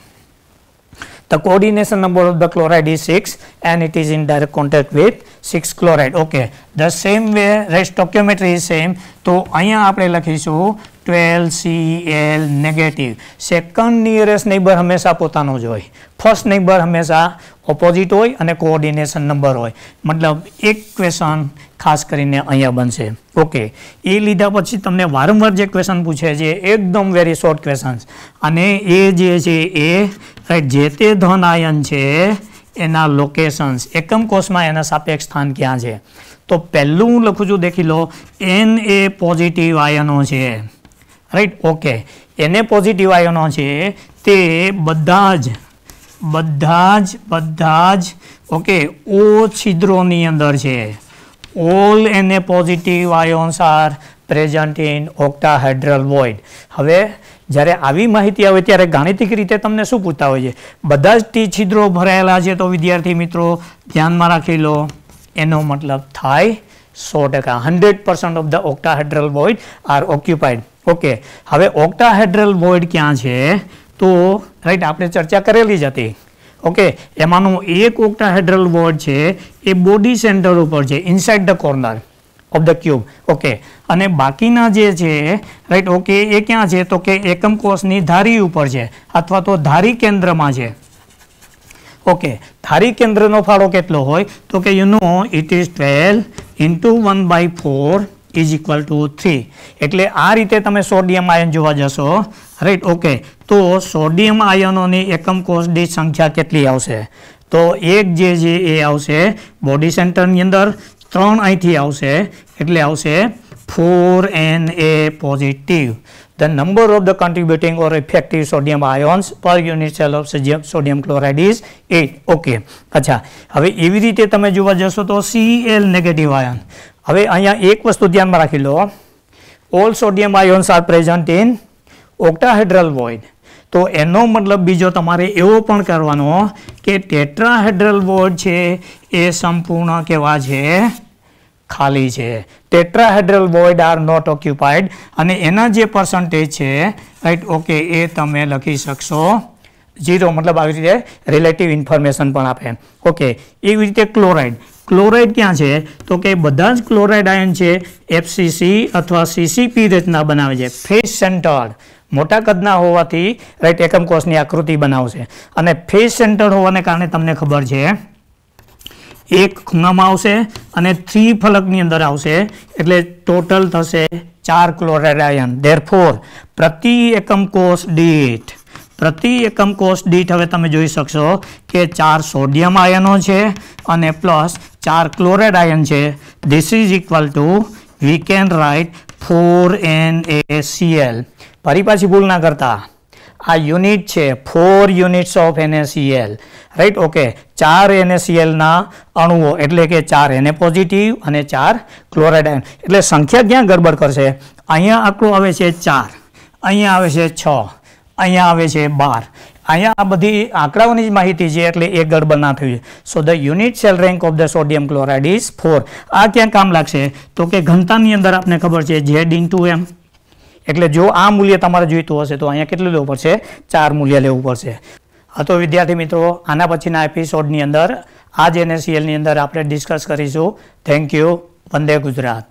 [SPEAKER 1] The coordination number of the chloride is 6 and it is in direct contact with six chloride okay the same way stoichiometry same તો અહીંયા આપણે લખીશું twelve C L negative second nearest neighbour હંમેશા પોતાનો જ હોય first neighbour હંમેશા opposite હોય અને કોઓર્ડિનેશન નંબર હોય મતલબ એક ક્વેશન ખાસ કરીને અહીંયા બનશે ઓકે એ લીધા પછી તમને વારંવાર જે ક્વેશ્ચન પૂછે છે એકદમ વેરી શોર્ટ ક્વેશ્ચન્સ અને એ જે છે એ રાઈટ જે તે ધન આયન છે એના લોકેશન્સ એકમ કોષમાં એના સાપેક્ષ સ્થાન ક્યાં છે તો પહેલું હું લખું છું દેખી લો એન એ પોઝિટિવ આયનો છે રાઈટ ઓકે એને પોઝિટિવ આયનો છે તે બધા જ બધા જ બધા જ ઓકે ઓ છિદ્રોની અંદર છે all N A positive ions are present in octahedral void હવે જ્યારે આવી માહિતી આવે ત્યારે ગાણિતિક રીતે તમને શું પૂછતા હોય છે બધા જ ટી છિદ્રો ભરાયેલા છે તો વિદ્યાર્થી મિત્રો ધ્યાનમાં રાખી લો એનો મતલબ થાય સો ટકા hundred percent of the octahedral void are occupied okay હવે ઓક્ટાહેડ્રલ વોઇડ ક્યાં છે તો રાઈટ આપણે ચર્ચા કરેલી જ હતી ઓકે એમાંનું એક ઓક્ટાહેડ્રલ વોર્ડ છે એ બોડી સેન્ટર ઉપર છે inside the corner of the cube okay અને બાકીના જે છે રાઈટ ઓકે એ ક્યાં છે તો કે એકમ કોષની ધારી ઉપર છે અથવા તો ધારી કેન્દ્રમાં છે ઓકે ધારી કેન્દ્રનો ફાળો કેટલો હોય તો કે you know it is twelve into one by four is equal to three એટલે આ રીતે તમે સોડિયમ આયન જોવા જશો રાઈટ ઓકે તો સોડિયમ આયનોની એકમ કોષ દીઠ સંખ્યા કેટલી આવશે તો એક જે છે એ આવશે બોડી સેન્ટરની અંદર ત્રણ અહીંથી આવશે એટલે આવશે four N A positive The number of the contributing or effective sodium ions per unit cell of sodium chloride is 8. Okay. અચ્છા હવે એવી રીતે તમે જોવા જશો તો Cl negative ion. હવે અહીંયા એક વસ્તુ ધ્યાનમાં રાખી લો. All sodium ions are present in octahedral void. તો એનો મતલબ બીજો તમારે એવો પણ કરવાનો કે ટેટ્રાહેડ્રલ બોર્ડ છે એ સંપૂર્ણ કેવા છે ખાલી છે ટેટ્રાહેડ્રલ બોર્ડ આર નોટ ઓક્યુપાઈડ અને એના જે પર્સન્ટેજ છે રાઈટ ઓકે એ તમે લખી શકશો ઝીરો મતલબ આવી રીતે રિલેટિવ ઇન્ફોર્મેશન પણ આપે ઓકે એવી રીતે ક્લોરાઇડ ક્લોરાઇડ ક્યાં છે તો કે બધા જ ક્લોરાઇડ આયન છે એફસીસી અથવા સીસીપી રચના બનાવે છે ફેસ સેન્ટર મોટા કદના હોવાથી રાઈટ એકમ કોષની આકૃતિ બનાવશે અને ફેસ સેન્ટર હોવાને કારણે તમને ખબર છે એક ખૂણામાં આવશે અને થ્રી ફલકની અંદર આવશે એટલે ટોટલ થશે ચાર ક્લોરાઇડ આયન ધેરફોર પ્રતિ એકમ કોષ દીઠ પ્રતિ એકમ કોષ દીઠ હવે તમે જોઈ શકશો કે ચાર સોડિયમ આયનો છે અને પ્લસ ચાર ક્લોરાઇડ આયન છે this is equal to we can write four N A C L ફરી પાછી ભૂલ ના કરતા આ યુનિટ છે four units of NACL right okay ચાર એનએસીએલના અણુઓ એટલે કે ચાર એને પોઝિટિવ અને ચાર ક્લોરાઇડ એટલે સંખ્યા ક્યાં ગડબડ કરશે અહીંયા આંકડો આવે છે ચાર અહીંયા આવે છે છ અહીંયા આવે છે બાર અહીંયા આ બધી આંકડાઓની જ માહિતી છે એટલે એ ગડબડ ના થયું છે so the unit cell rank of the sodium chloride is four આ ક્યાં કામ લાગશે તો કે ઘનતાની અંદર આપને ખબર છે ઝેડ ઇન્ટુ એમ એટલે જો આ મૂલ્ય તમારે જોઈતું હશે તો અહીંયા કેટલું લેવું પડશે ચાર મૂલ્ય લેવું પડશે હતો વિદ્યાર્થી મિત્રો આના પછીના એપિસોડની અંદર આ જ એનએસીએલની અંદર આપણે ડિસ્કસ કરીશું થેન્ક યુ વંદે ગુજરાત